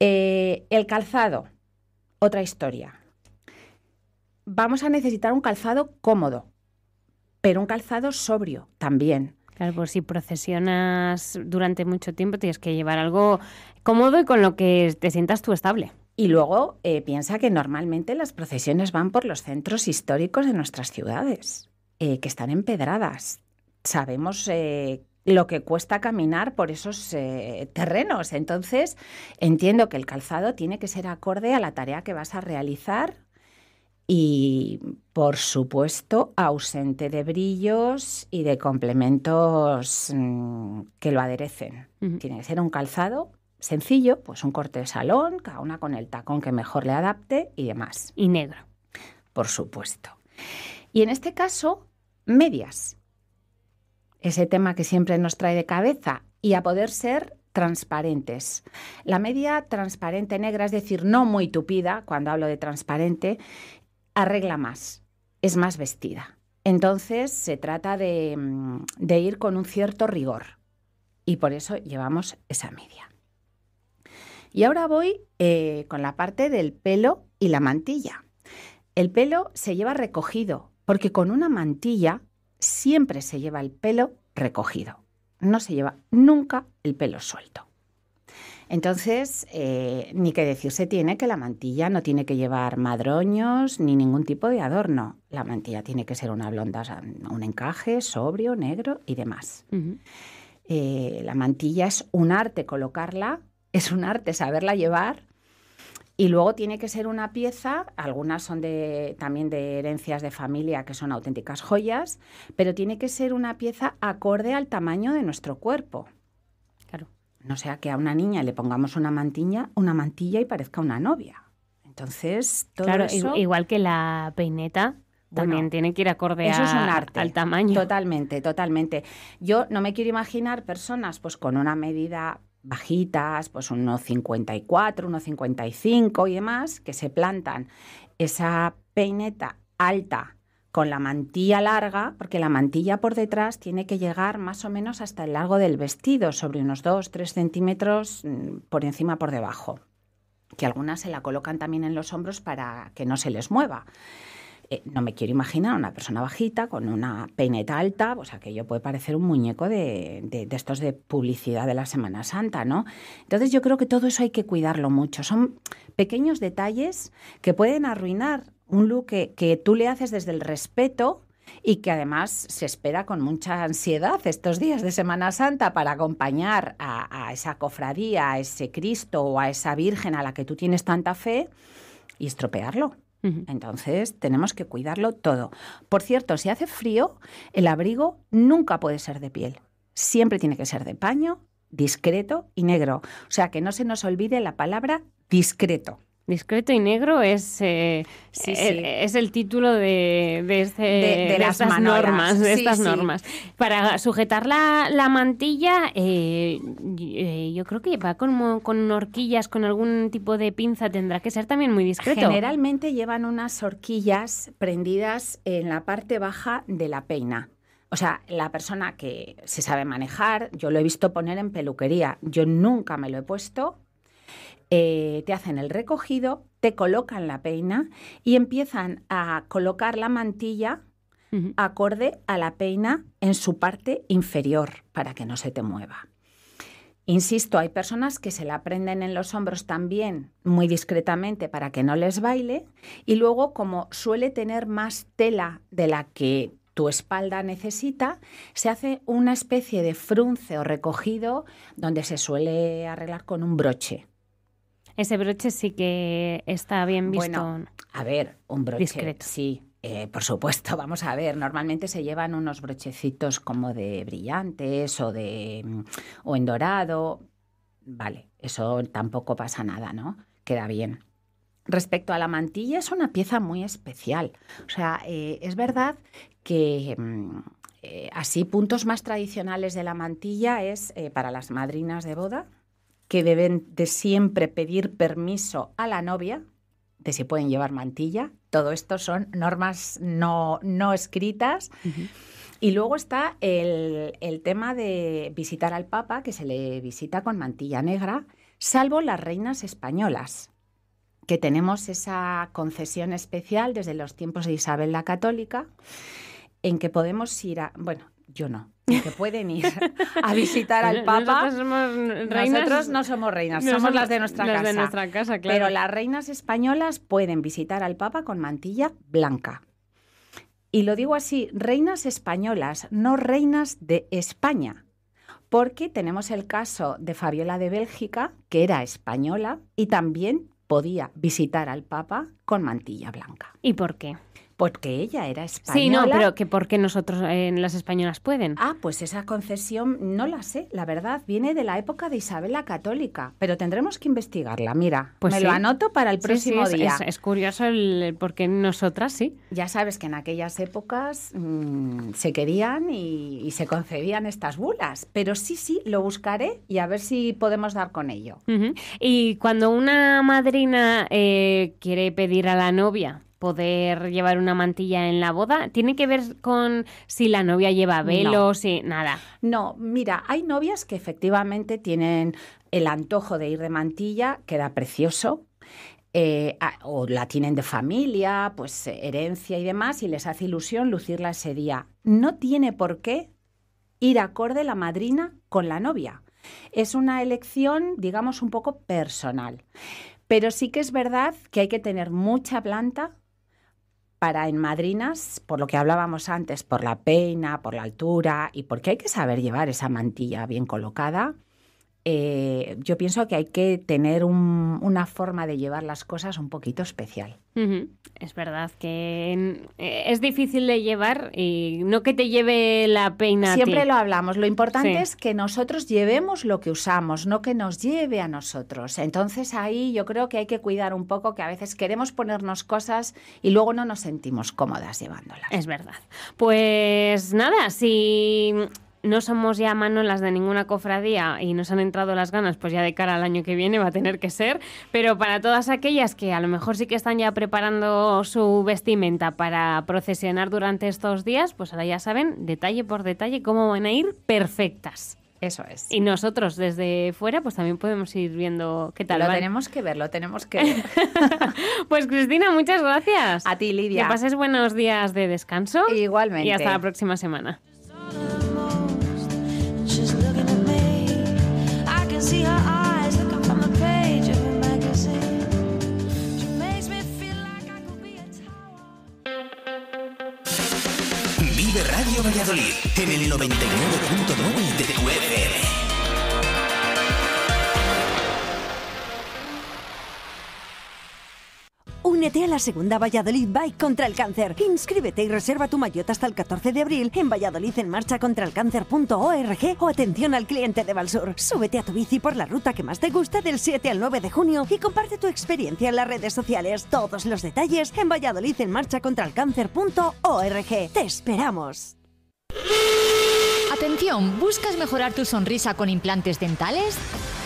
Eh, el calzado, otra historia vamos a necesitar un calzado cómodo, pero un calzado sobrio también. Claro, pues si procesionas durante mucho tiempo tienes que llevar algo cómodo y con lo que te sientas tú estable. Y luego eh, piensa que normalmente las procesiones van por los centros históricos de nuestras ciudades, eh, que están empedradas. Sabemos eh, lo que cuesta caminar por esos terrenos. Entonces, entiendo que el calzado tiene que ser acorde a la tarea que vas a realizar y, por supuesto, ausente de brillos y de complementos mm, que lo aderecen. Tiene que ser un calzado sencillo, pues un corte de salón, cada una con el tacón que mejor le adapte y demás. Y negro. Por supuesto. Y en este caso, medias. Ese tema que siempre nos trae de cabeza y a poder ser transparentes. La media transparente negra, es decir, no muy tupida, cuando hablo de transparente, arregla más, es más vestida. Entonces se trata mm, de, ir con un cierto rigor y por eso llevamos esa media. Y ahora voy eh, con la parte del pelo y la mantilla. El pelo se lleva recogido, porque con una mantilla siempre se lleva el pelo recogido. No se lleva nunca el pelo suelto. Entonces, eh, ni que decirse tiene que la mantilla no tiene que llevar madroños ni ningún tipo de adorno. La mantilla tiene que ser una blonda, un encaje sobrio, negro y demás. Eh, la mantilla es un arte colocarla, es un arte saberla llevar. Y luego tiene que ser una pieza, algunas son también de herencias de familia que son auténticas joyas, pero tiene que ser una pieza acorde al tamaño de nuestro cuerpo. No sea que a una niña le pongamos una mantilla, una mantilla y parezca una novia. Entonces, todo claro, eso... igual que la peineta, también tiene que ir acorde eso es un arte, al tamaño. Totalmente, totalmente. Yo no me quiero imaginar personas pues con una medida bajitas, pues unos 54, unos y demás, que se plantan esa peineta alta con la mantilla larga, porque la mantilla por detrás tiene que llegar más o menos hasta el largo del vestido, sobre unos 2-3 centímetros mm, por encima, por debajo. Que algunas se la colocan también en los hombros para que no se les mueva. Eh, no me quiero imaginar una persona bajita con una peineta alta, que yo puede parecer un muñeco de, de, estos de publicidad de la Semana Santa, ¿no? Entonces yo creo que todo eso hay que cuidarlo mucho. Son pequeños detalles que pueden arruinar un look que, tú le haces desde el respeto, y que además se espera con mucha ansiedad estos días de Semana Santa para acompañar a, esa cofradía, a ese Cristo o a esa Virgen a la que tú tienes tanta fe y estropearlo. Entonces tenemos que cuidarlo todo. Por cierto, si hace frío, el abrigo nunca puede ser de piel. Siempre tiene que ser de paño, discreto y negro. O sea, que no se nos olvide la palabra discreto. Discreto y negro es, eh, eh, es el título de, de, este, estas normas. estas normas. Para sujetar la, mantilla, eh, yo creo que va con, horquillas, con algún tipo de pinza, tendrá que ser también muy discreto. Generalmente llevan unas horquillas prendidas en la parte baja de la peina. O sea, la persona que se sabe manejar, yo lo he visto poner en peluquería. Yo nunca me lo he puesto eh, te hacen el recogido, te colocan la peina y empiezan a colocar la mantilla acorde a la peina en su parte inferior para que no se te mueva. Insisto, hay personas que se la prenden en los hombros también muy discretamente para que no les baile y luego como suele tener más tela de la que tu espalda necesita, se hace una especie de frunce o recogido donde se suele arreglar con un broche. Ese broche sí que está bien visto. Bueno, a ver, un broche. Sí, eh, por supuesto, vamos a ver, normalmente se llevan unos brochecitos como de brillantes o de mm, en dorado. Vale, eso tampoco pasa nada, ¿no? Queda bien. Respecto a la mantilla, es una pieza muy especial. O sea, eh, es verdad que mm, eh, así puntos más tradicionales de la mantilla es para las madrinas de boda, que deben de siempre pedir permiso a la novia de si pueden llevar mantilla. Todo esto son normas no, no escritas. Y luego está el, tema de visitar al Papa, que se le visita con mantilla negra, salvo las reinas españolas, que tenemos esa concesión especial desde los tiempos de Isabel la Católica, en que podemos ir a... Bueno, yo no. Que pueden ir a visitar al Papa. Nosotros, no somos reinas, somos, las de nuestra casa. De nuestra casa claro. Pero las reinas españolas pueden visitar al Papa con mantilla blanca. Y lo digo así, reinas españolas, no reinas de España. Porque tenemos el caso de Fabiola de Bélgica, que era española y también podía visitar al Papa con mantilla blanca. ¿Y por qué? porque ella era española. Sí, no, pero que qué nosotros eh, las españolas pueden. Ah, pues esa concesión no la sé, la verdad, viene de la época de Isabel la Católica, pero tendremos que investigarla, mira, pues me lo anoto para el próximo día. Es, curioso el, porque nosotras sí. Ya sabes que en aquellas épocas mm, se querían y, se concedían estas bulas, pero sí, sí, lo buscaré y a ver si podemos dar con ello. Y cuando una madrina eh, quiere pedir a la novia poder llevar una mantilla en la boda? ¿Tiene que ver con si la novia lleva velo, o si nada? No, mira, hay novias que efectivamente tienen el antojo de ir de mantilla, queda precioso. Eh, o la tienen de familia, pues eh, herencia y demás, y les hace ilusión lucirla ese día. No tiene por qué ir acorde la madrina con la novia. Es una elección, digamos, un poco personal. Pero sí que es verdad que hay que tener mucha planta para en madrinas, por lo que hablábamos antes, por la peina, por la altura y porque hay que saber llevar esa mantilla bien colocada, eh, yo pienso que hay que tener una forma de llevar las cosas un poquito especial. Es verdad que eh, es difícil de llevar y no que te lleve la peina. Siempre lo hablamos. Lo importante es que nosotros llevemos lo que usamos, no que nos lleve a nosotros. Entonces ahí yo creo que hay que cuidar un poco que a veces queremos ponernos cosas y luego no nos sentimos cómodas llevándolas. Es verdad. Pues nada, si no somos ya las de ninguna cofradía y nos han entrado las ganas, pues ya de cara al año que viene va a tener que ser, pero para todas aquellas que a lo mejor sí que están ya preparando su vestimenta para procesionar durante estos días, pues ahora ya saben detalle por detalle cómo van a ir perfectas. Eso es. Y nosotros desde fuera, pues también podemos ir viendo qué tal. Lo tenemos que ver, lo tenemos que pues Cristina, muchas gracias. A ti, Lidia. Que pases buenos días de descanso. Igualmente. Y hasta la próxima semana. Valladolid en el 99.9 de Únete a la segunda Valladolid Bike contra el cáncer. Inscríbete y reserva tu mayota hasta el 14 de abril en Valladolid en Marchacontralcáncer.org o atención al cliente de Valsur. Súbete a tu bici por la ruta que más te gusta del 7 al 9 de junio y comparte tu experiencia en las redes sociales. Todos los detalles en Valladolid valladolidenmarchacontralcáncer.org. Te esperamos. Atención, ¿buscas mejorar tu sonrisa con implantes dentales?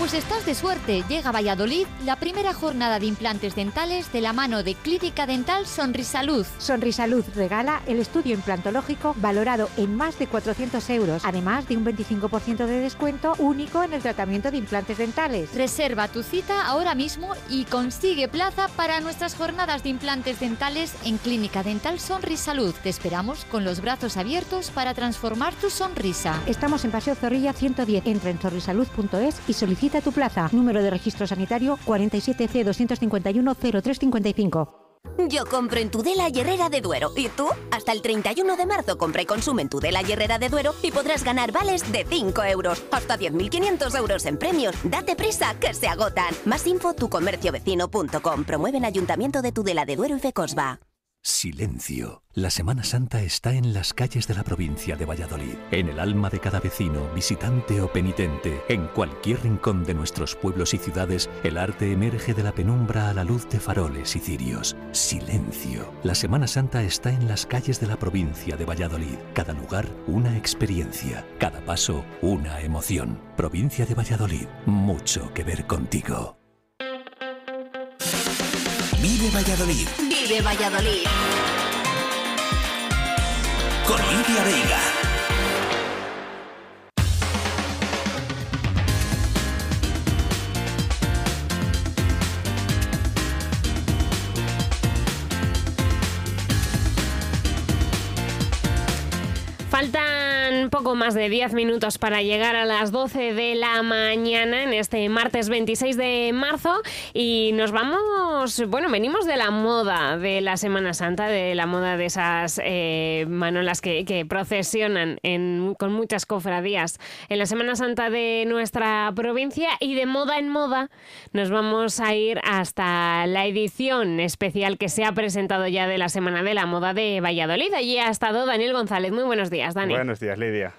Pues estás de suerte, llega a Valladolid la primera jornada de implantes dentales de la mano de Clínica Dental Sonrisalud. Sonrisalud regala el estudio implantológico valorado en más de 400 euros, además de un 25% de descuento único en el tratamiento de implantes dentales. Reserva tu cita ahora mismo y consigue plaza para nuestras jornadas de implantes dentales en Clínica Dental Sonrisalud. Te esperamos con los brazos abiertos para transformar tu sonrisa. Estamos en Paseo Zorrilla 110. Entra en sonrisaluz.es y solicita a tu plaza. Número de registro sanitario 47C251-0355. Yo compro en Tudela y Herrera de Duero. ¿Y tú? Hasta el 31 de marzo compra y consume en Tudela y Herrera de Duero y podrás ganar vales de 5 euros. Hasta 10.500 euros en premios. Date prisa, que se agotan. Más info, tucomerciovecino.com. Promueven Ayuntamiento de Tudela de Duero y Fecosva. Silencio. La Semana Santa está en las calles de la provincia de Valladolid, en el alma de cada vecino, visitante o penitente. En cualquier rincón de nuestros pueblos y ciudades, el arte emerge de la penumbra a la luz de faroles y cirios. Silencio. La Semana Santa está en las calles de la provincia de Valladolid. Cada lugar, una experiencia. Cada paso, una emoción. Provincia de Valladolid, mucho que ver contigo. Vive Valladolid de Valladolid. Con Lidia Veiga. poco más de 10 minutos para llegar a las 12 de la mañana en este martes 26 de marzo y nos vamos, bueno, venimos de la moda de la Semana Santa, de la moda de esas eh, manolas que, procesionan con muchas cofradías en la Semana Santa de nuestra provincia y de moda en moda nos vamos a ir hasta la edición especial que se ha presentado ya de la Semana de la Moda de Valladolid. Allí ha estado Daniel González. Muy buenos días, Dani. Buenos días, Lidia.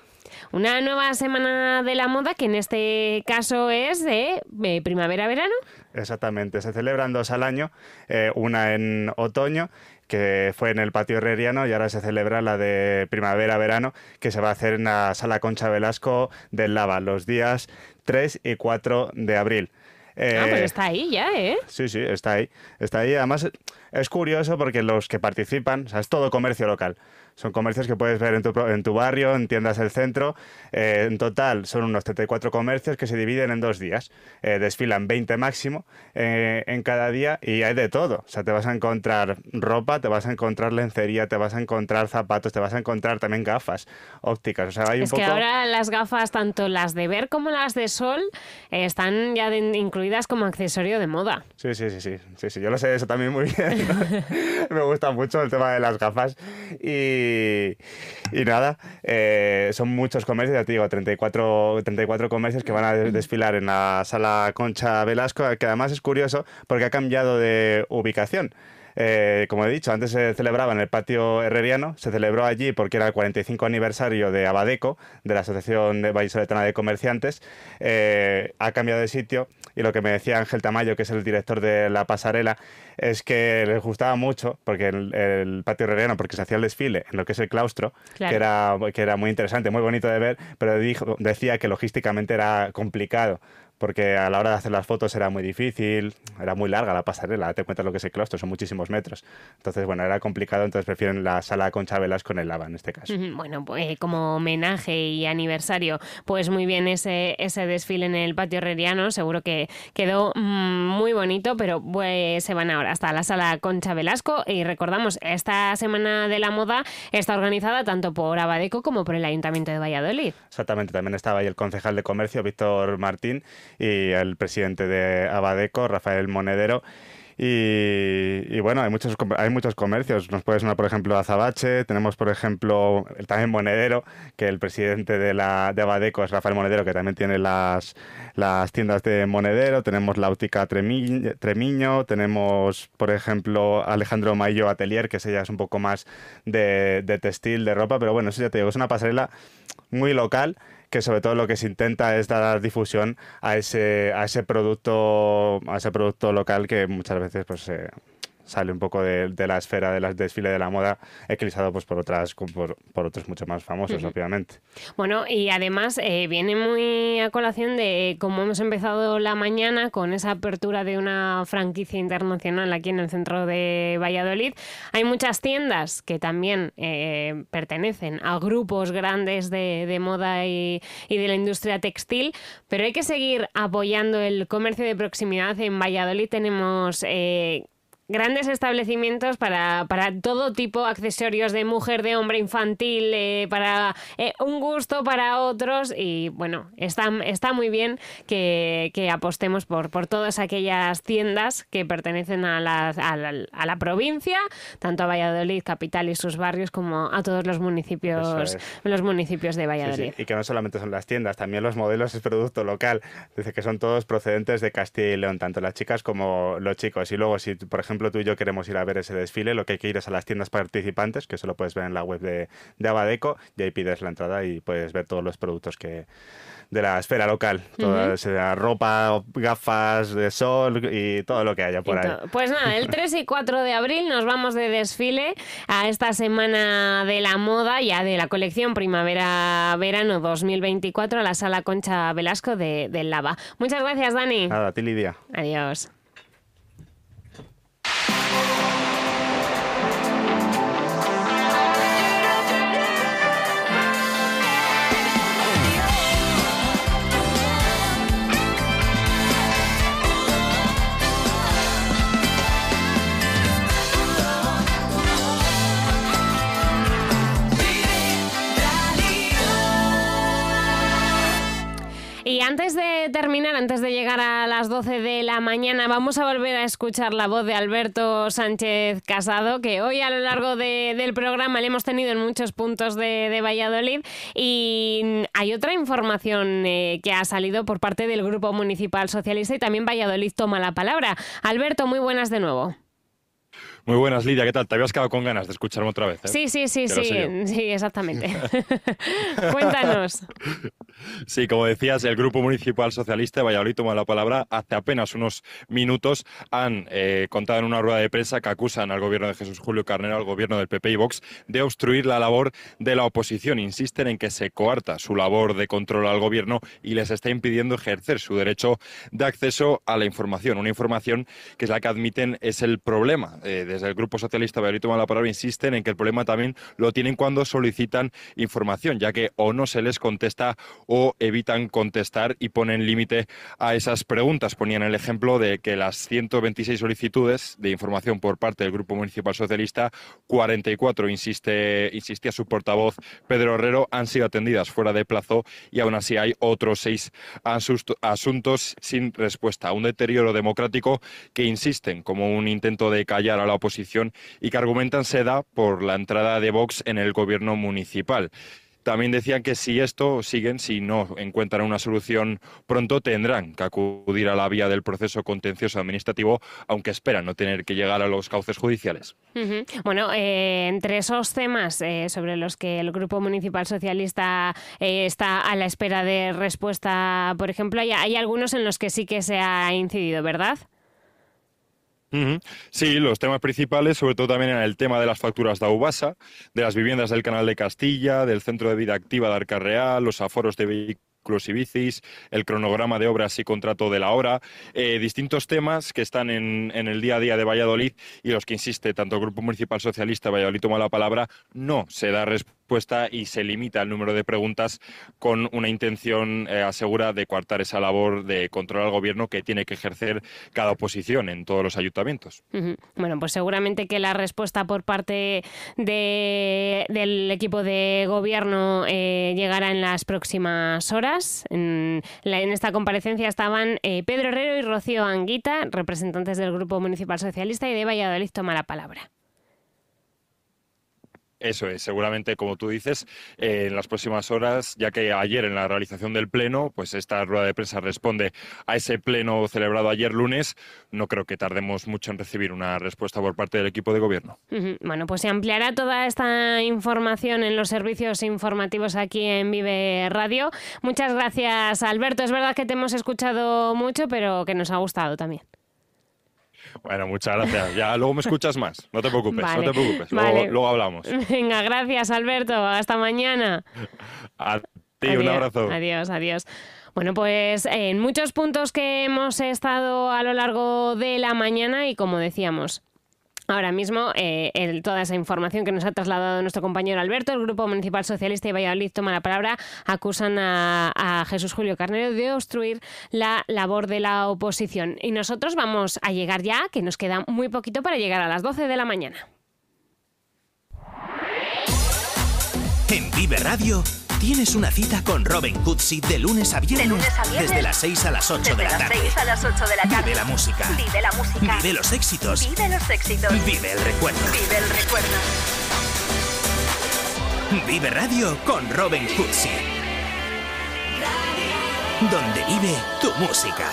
Una nueva semana de la moda que en este caso es de eh, primavera-verano. Exactamente, se celebran dos al año, eh, una en otoño que fue en el patio herreriano y ahora se celebra la de primavera-verano que se va a hacer en la sala Concha Velasco del Lava los días 3 y 4 de abril. ah, pues eh, está ahí ya, ¿eh? Sí, sí, está ahí. Está ahí. Además, es curioso porque los que participan, o sea, es todo comercio local. Son comercios que puedes ver en tu, en tu barrio, en tiendas del centro. Eh, en total son unos 34 comercios que se dividen en dos días. Eh, desfilan 20 máximo eh, en cada día y hay de todo. O sea, te vas a encontrar ropa, te vas a encontrar lencería, te vas a encontrar zapatos, te vas a encontrar también gafas ópticas. es que ahora las gafas, tanto las de ver como las de sol, están ya incluidas como accesorio de moda. Sí, sí, sí, sí, sí, sí. Yo lo sé eso también muy bien. Me gusta mucho el tema de las gafas. Y y, nada, eh, son muchos comercios, ya te digo, 34, 34 comercios que van a desfilar en la sala Concha Velasco, que además es curioso porque ha cambiado de ubicación. Eh, como he dicho, antes se celebraba en el patio herreriano, se celebró allí porque era el 45 aniversario de Abadeco, de la Asociación de Soletana de Comerciantes. Eh, ha cambiado de sitio y lo que me decía Ángel Tamayo, que es el director de la pasarela, es que les gustaba mucho, porque el, el patio herreriano, porque se hacía el desfile en lo que es el claustro, que, era, que era muy interesante, muy bonito de ver, pero dijo, decía que logísticamente era complicado porque a la hora de hacer las fotos era muy difícil, era muy larga la pasarela, te cuentas lo que es el claustro, son muchísimos metros. Entonces, bueno, era complicado, entonces prefieren la sala con Velasco con el lava en este caso. Bueno, pues eh, como homenaje y aniversario, pues muy bien ese, ese desfile en el patio herreriano, seguro que quedó mm, muy bonito, pero pues se van ahora hasta la sala Concha Velasco y recordamos, esta Semana de la Moda está organizada tanto por Abadeco como por el Ayuntamiento de Valladolid. Exactamente, también estaba ahí el concejal de comercio, Víctor Martín, y el presidente de Abadeco, Rafael Monedero. Y, bueno, hay muchos, hay muchos comercios. Nos puede sonar, por ejemplo, Azabache. Tenemos, por ejemplo, también Monedero, que el presidente de, la, Abadeco es Rafael Monedero, que también tiene las, tiendas de Monedero. Tenemos la óptica Tremiño, Tenemos, por ejemplo, Alejandro Mayo Atelier, que es ella es un poco más de, de textil, de ropa. Pero bueno, eso ya te digo, es una pasarela muy local que sobre todo lo que se intenta es dar difusión a ese, a ese producto, a ese producto local que muchas veces pues, sale un poco de, la esfera de las desfile de la moda, eclipsado pues, por, otras, por, otros mucho más famosos, obviamente. Bueno, y además eh, viene muy a colación de cómo hemos empezado la mañana con esa apertura de una franquicia internacional aquí en el centro de Valladolid. Hay muchas tiendas que también eh, pertenecen a grupos grandes de, moda y, de la industria textil, pero hay que seguir apoyando el comercio de proximidad. En Valladolid tenemos eh, grandes establecimientos para, para todo tipo, accesorios de mujer, de hombre, infantil, eh, para eh, un gusto, para otros. Y bueno, está, está muy bien que, apostemos por, por todas aquellas tiendas que pertenecen a la, a, provincia, tanto a Valladolid, capital y sus barrios, como a todos los municipios, los municipios de Valladolid. Y que no solamente son las tiendas, también los modelos es producto local. Dice que son todos procedentes de Castilla y León, tanto las chicas como los chicos. Y luego, si por ejemplo tú y yo queremos ir a ver ese desfile, lo que hay que ir es a las tiendas participantes, que eso lo puedes ver en la web de, de Abadeco, y ahí pides la entrada y puedes ver todos los productos que de la esfera local, toda ropa, gafas de sol y todo lo que haya por ahí. Pues nada, el 3 y 4 de abril nos vamos de desfile a esta semana de la moda, ya de la colección primavera-verano 2024 a la sala Concha Velasco de, del Lava. Muchas gracias, Dani. Nada, a ti, Lidia. Adiós. antes de terminar, antes de llegar a las 12 de la mañana, vamos a volver a escuchar la voz de Alberto Sánchez Casado, que hoy a lo largo del programa le hemos tenido en muchos puntos de, Valladolid. Y hay otra información eh, que ha salido por parte del Grupo Municipal Socialista y también Valladolid toma la palabra. Alberto, muy buenas de nuevo. Muy buenas, Lidia, ¿qué tal? Te habías quedado con ganas de escucharme otra vez. ¿eh? Sí, sí, sí, sí, sí, exactamente. Cuéntanos. Sí, como decías, el Grupo Municipal Socialista de Valladolid toma la palabra. Hace apenas unos minutos han eh, contado en una rueda de prensa que acusan al gobierno de Jesús Julio Carnero, al gobierno del PP y Vox, de obstruir la labor de la oposición. Insisten en que se coarta su labor de control al gobierno y les está impidiendo ejercer su derecho de acceso a la información. Una información que es la que admiten es el problema eh, desde el Grupo Socialista Valladolid la Palabra insisten en que el problema también lo tienen cuando solicitan información, ya que o no se les contesta o evitan contestar y ponen límite a esas preguntas. Ponían el ejemplo de que las 126 solicitudes de información por parte del Grupo Municipal Socialista, 44, insiste, insistía su portavoz Pedro Herrero, han sido atendidas fuera de plazo y aún así hay otros seis asuntos sin respuesta. Un deterioro democrático que insisten como un intento de callar a la oposición y que argumentan se da por la entrada de Vox en el gobierno municipal. También decían que si esto siguen, si no encuentran una solución pronto, tendrán que acudir a la vía del proceso contencioso administrativo, aunque esperan no tener que llegar a los cauces judiciales. Bueno, eh, entre esos temas eh, sobre los que el Grupo Municipal Socialista eh, está a la espera de respuesta, por ejemplo, hay algunos en los que sí que se ha incidido, ¿verdad? Sí, los temas principales, sobre todo también en el tema de las facturas de Aubasa, de las viviendas del Canal de Castilla, del Centro de Vida Activa de Arca Real, los aforos de vehículos bicis el cronograma de obras y contrato de la hora, eh, distintos temas que están en, en, el día a día de Valladolid y los que insiste tanto el Grupo Municipal Socialista, Valladolid toma la palabra, no se da respuesta y se limita el número de preguntas con una intención eh, asegura de coartar esa labor de control al gobierno que tiene que ejercer cada oposición en todos los ayuntamientos. Bueno, pues seguramente que la respuesta por parte de, del equipo de gobierno eh, llegará en las próximas horas. En, esta comparecencia estaban eh, Pedro Herrero y Rocío Anguita, representantes del Grupo Municipal Socialista y de Valladolid Toma la Palabra. Eso es, seguramente, como tú dices, eh, en las próximas horas, ya que ayer en la realización del pleno, pues esta rueda de prensa responde a ese pleno celebrado ayer lunes, no creo que tardemos mucho en recibir una respuesta por parte del equipo de gobierno. Bueno, pues se ampliará toda esta información en los servicios informativos aquí en Vive Radio. Muchas gracias, Alberto. Es verdad que te hemos escuchado mucho, pero que nos ha gustado también. Bueno, muchas gracias. Ya luego me escuchas más. No te preocupes, no te preocupes. Luego, hablamos. Venga, gracias, Alberto. Hasta mañana. A ti, un abrazo. Adiós, adiós. Bueno, pues eh, en muchos puntos que hemos estado a lo largo de la mañana y como decíamos, ahora mismo eh, toda esa información que nos ha trasladado nuestro compañero Alberto. El Grupo Municipal Socialista y Valladolid toma la palabra, acusan a, Jesús Julio Carnero de obstruir la labor de la oposición. Y nosotros vamos a llegar ya, que nos queda muy poquito para llegar a las 12 de la mañana. En Vive Radio. Tienes una cita con Robin Cootsy de, lunes a viernes. Desde las 6 a las 8 de la las tarde. a las 8 de la tarde. Vive la música. Vive la los éxitos. Vive los éxitos. Vive el recuerdo. Vive el recuerdo. Vive Radio con Robin Cootsy. Donde vive tu música.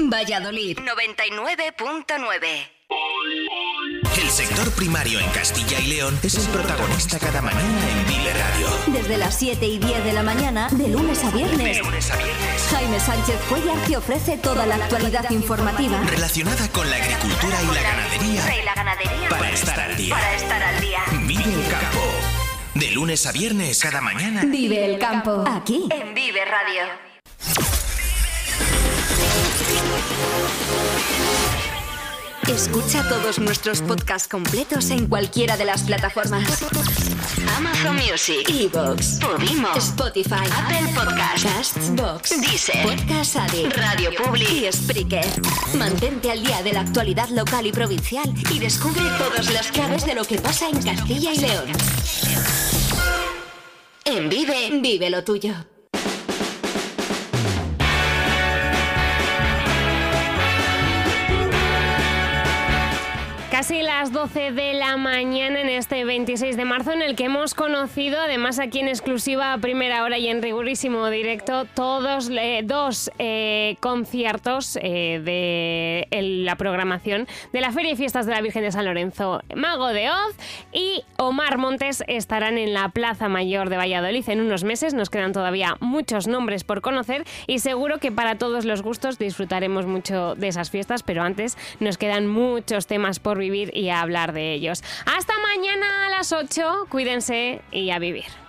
Valladolid 99.9 el sector primario en Castilla y León es el protagonista cada mañana en Vive Radio. Desde las 7 y 10 de la mañana, de lunes a viernes. Jaime Sánchez Cuellar te ofrece toda la actualidad informativa relacionada con la agricultura y la ganadería. Para, pues, estar al día. Para estar al día. Vive el campo. De lunes a viernes, cada mañana. Vive el campo. Aquí. En Vive Radio. Escucha todos nuestros podcasts completos en cualquiera de las plataformas. Amazon Music, Evox, Podimo, Spotify, Apple Podcasts, Box, Deezer, Podcast Addict, Radio Public y Spreaker. Mantente al día de la actualidad local y provincial y descubre todas las claves de lo que pasa en Castilla y León. En Vive, vive lo tuyo. Casi las 12 de la mañana en este 26 de marzo en el que hemos conocido, además aquí en exclusiva a primera hora y en rigurísimo directo, todos eh, dos eh, conciertos eh, de la programación de la Feria y Fiestas de la Virgen de San Lorenzo. Mago de Oz y Omar Montes estarán en la Plaza Mayor de Valladolid en unos meses. Nos quedan todavía muchos nombres por conocer y seguro que para todos los gustos disfrutaremos mucho de esas fiestas, pero antes nos quedan muchos temas por vivir y a hablar de ellos. Hasta mañana a las 8, cuídense y a vivir.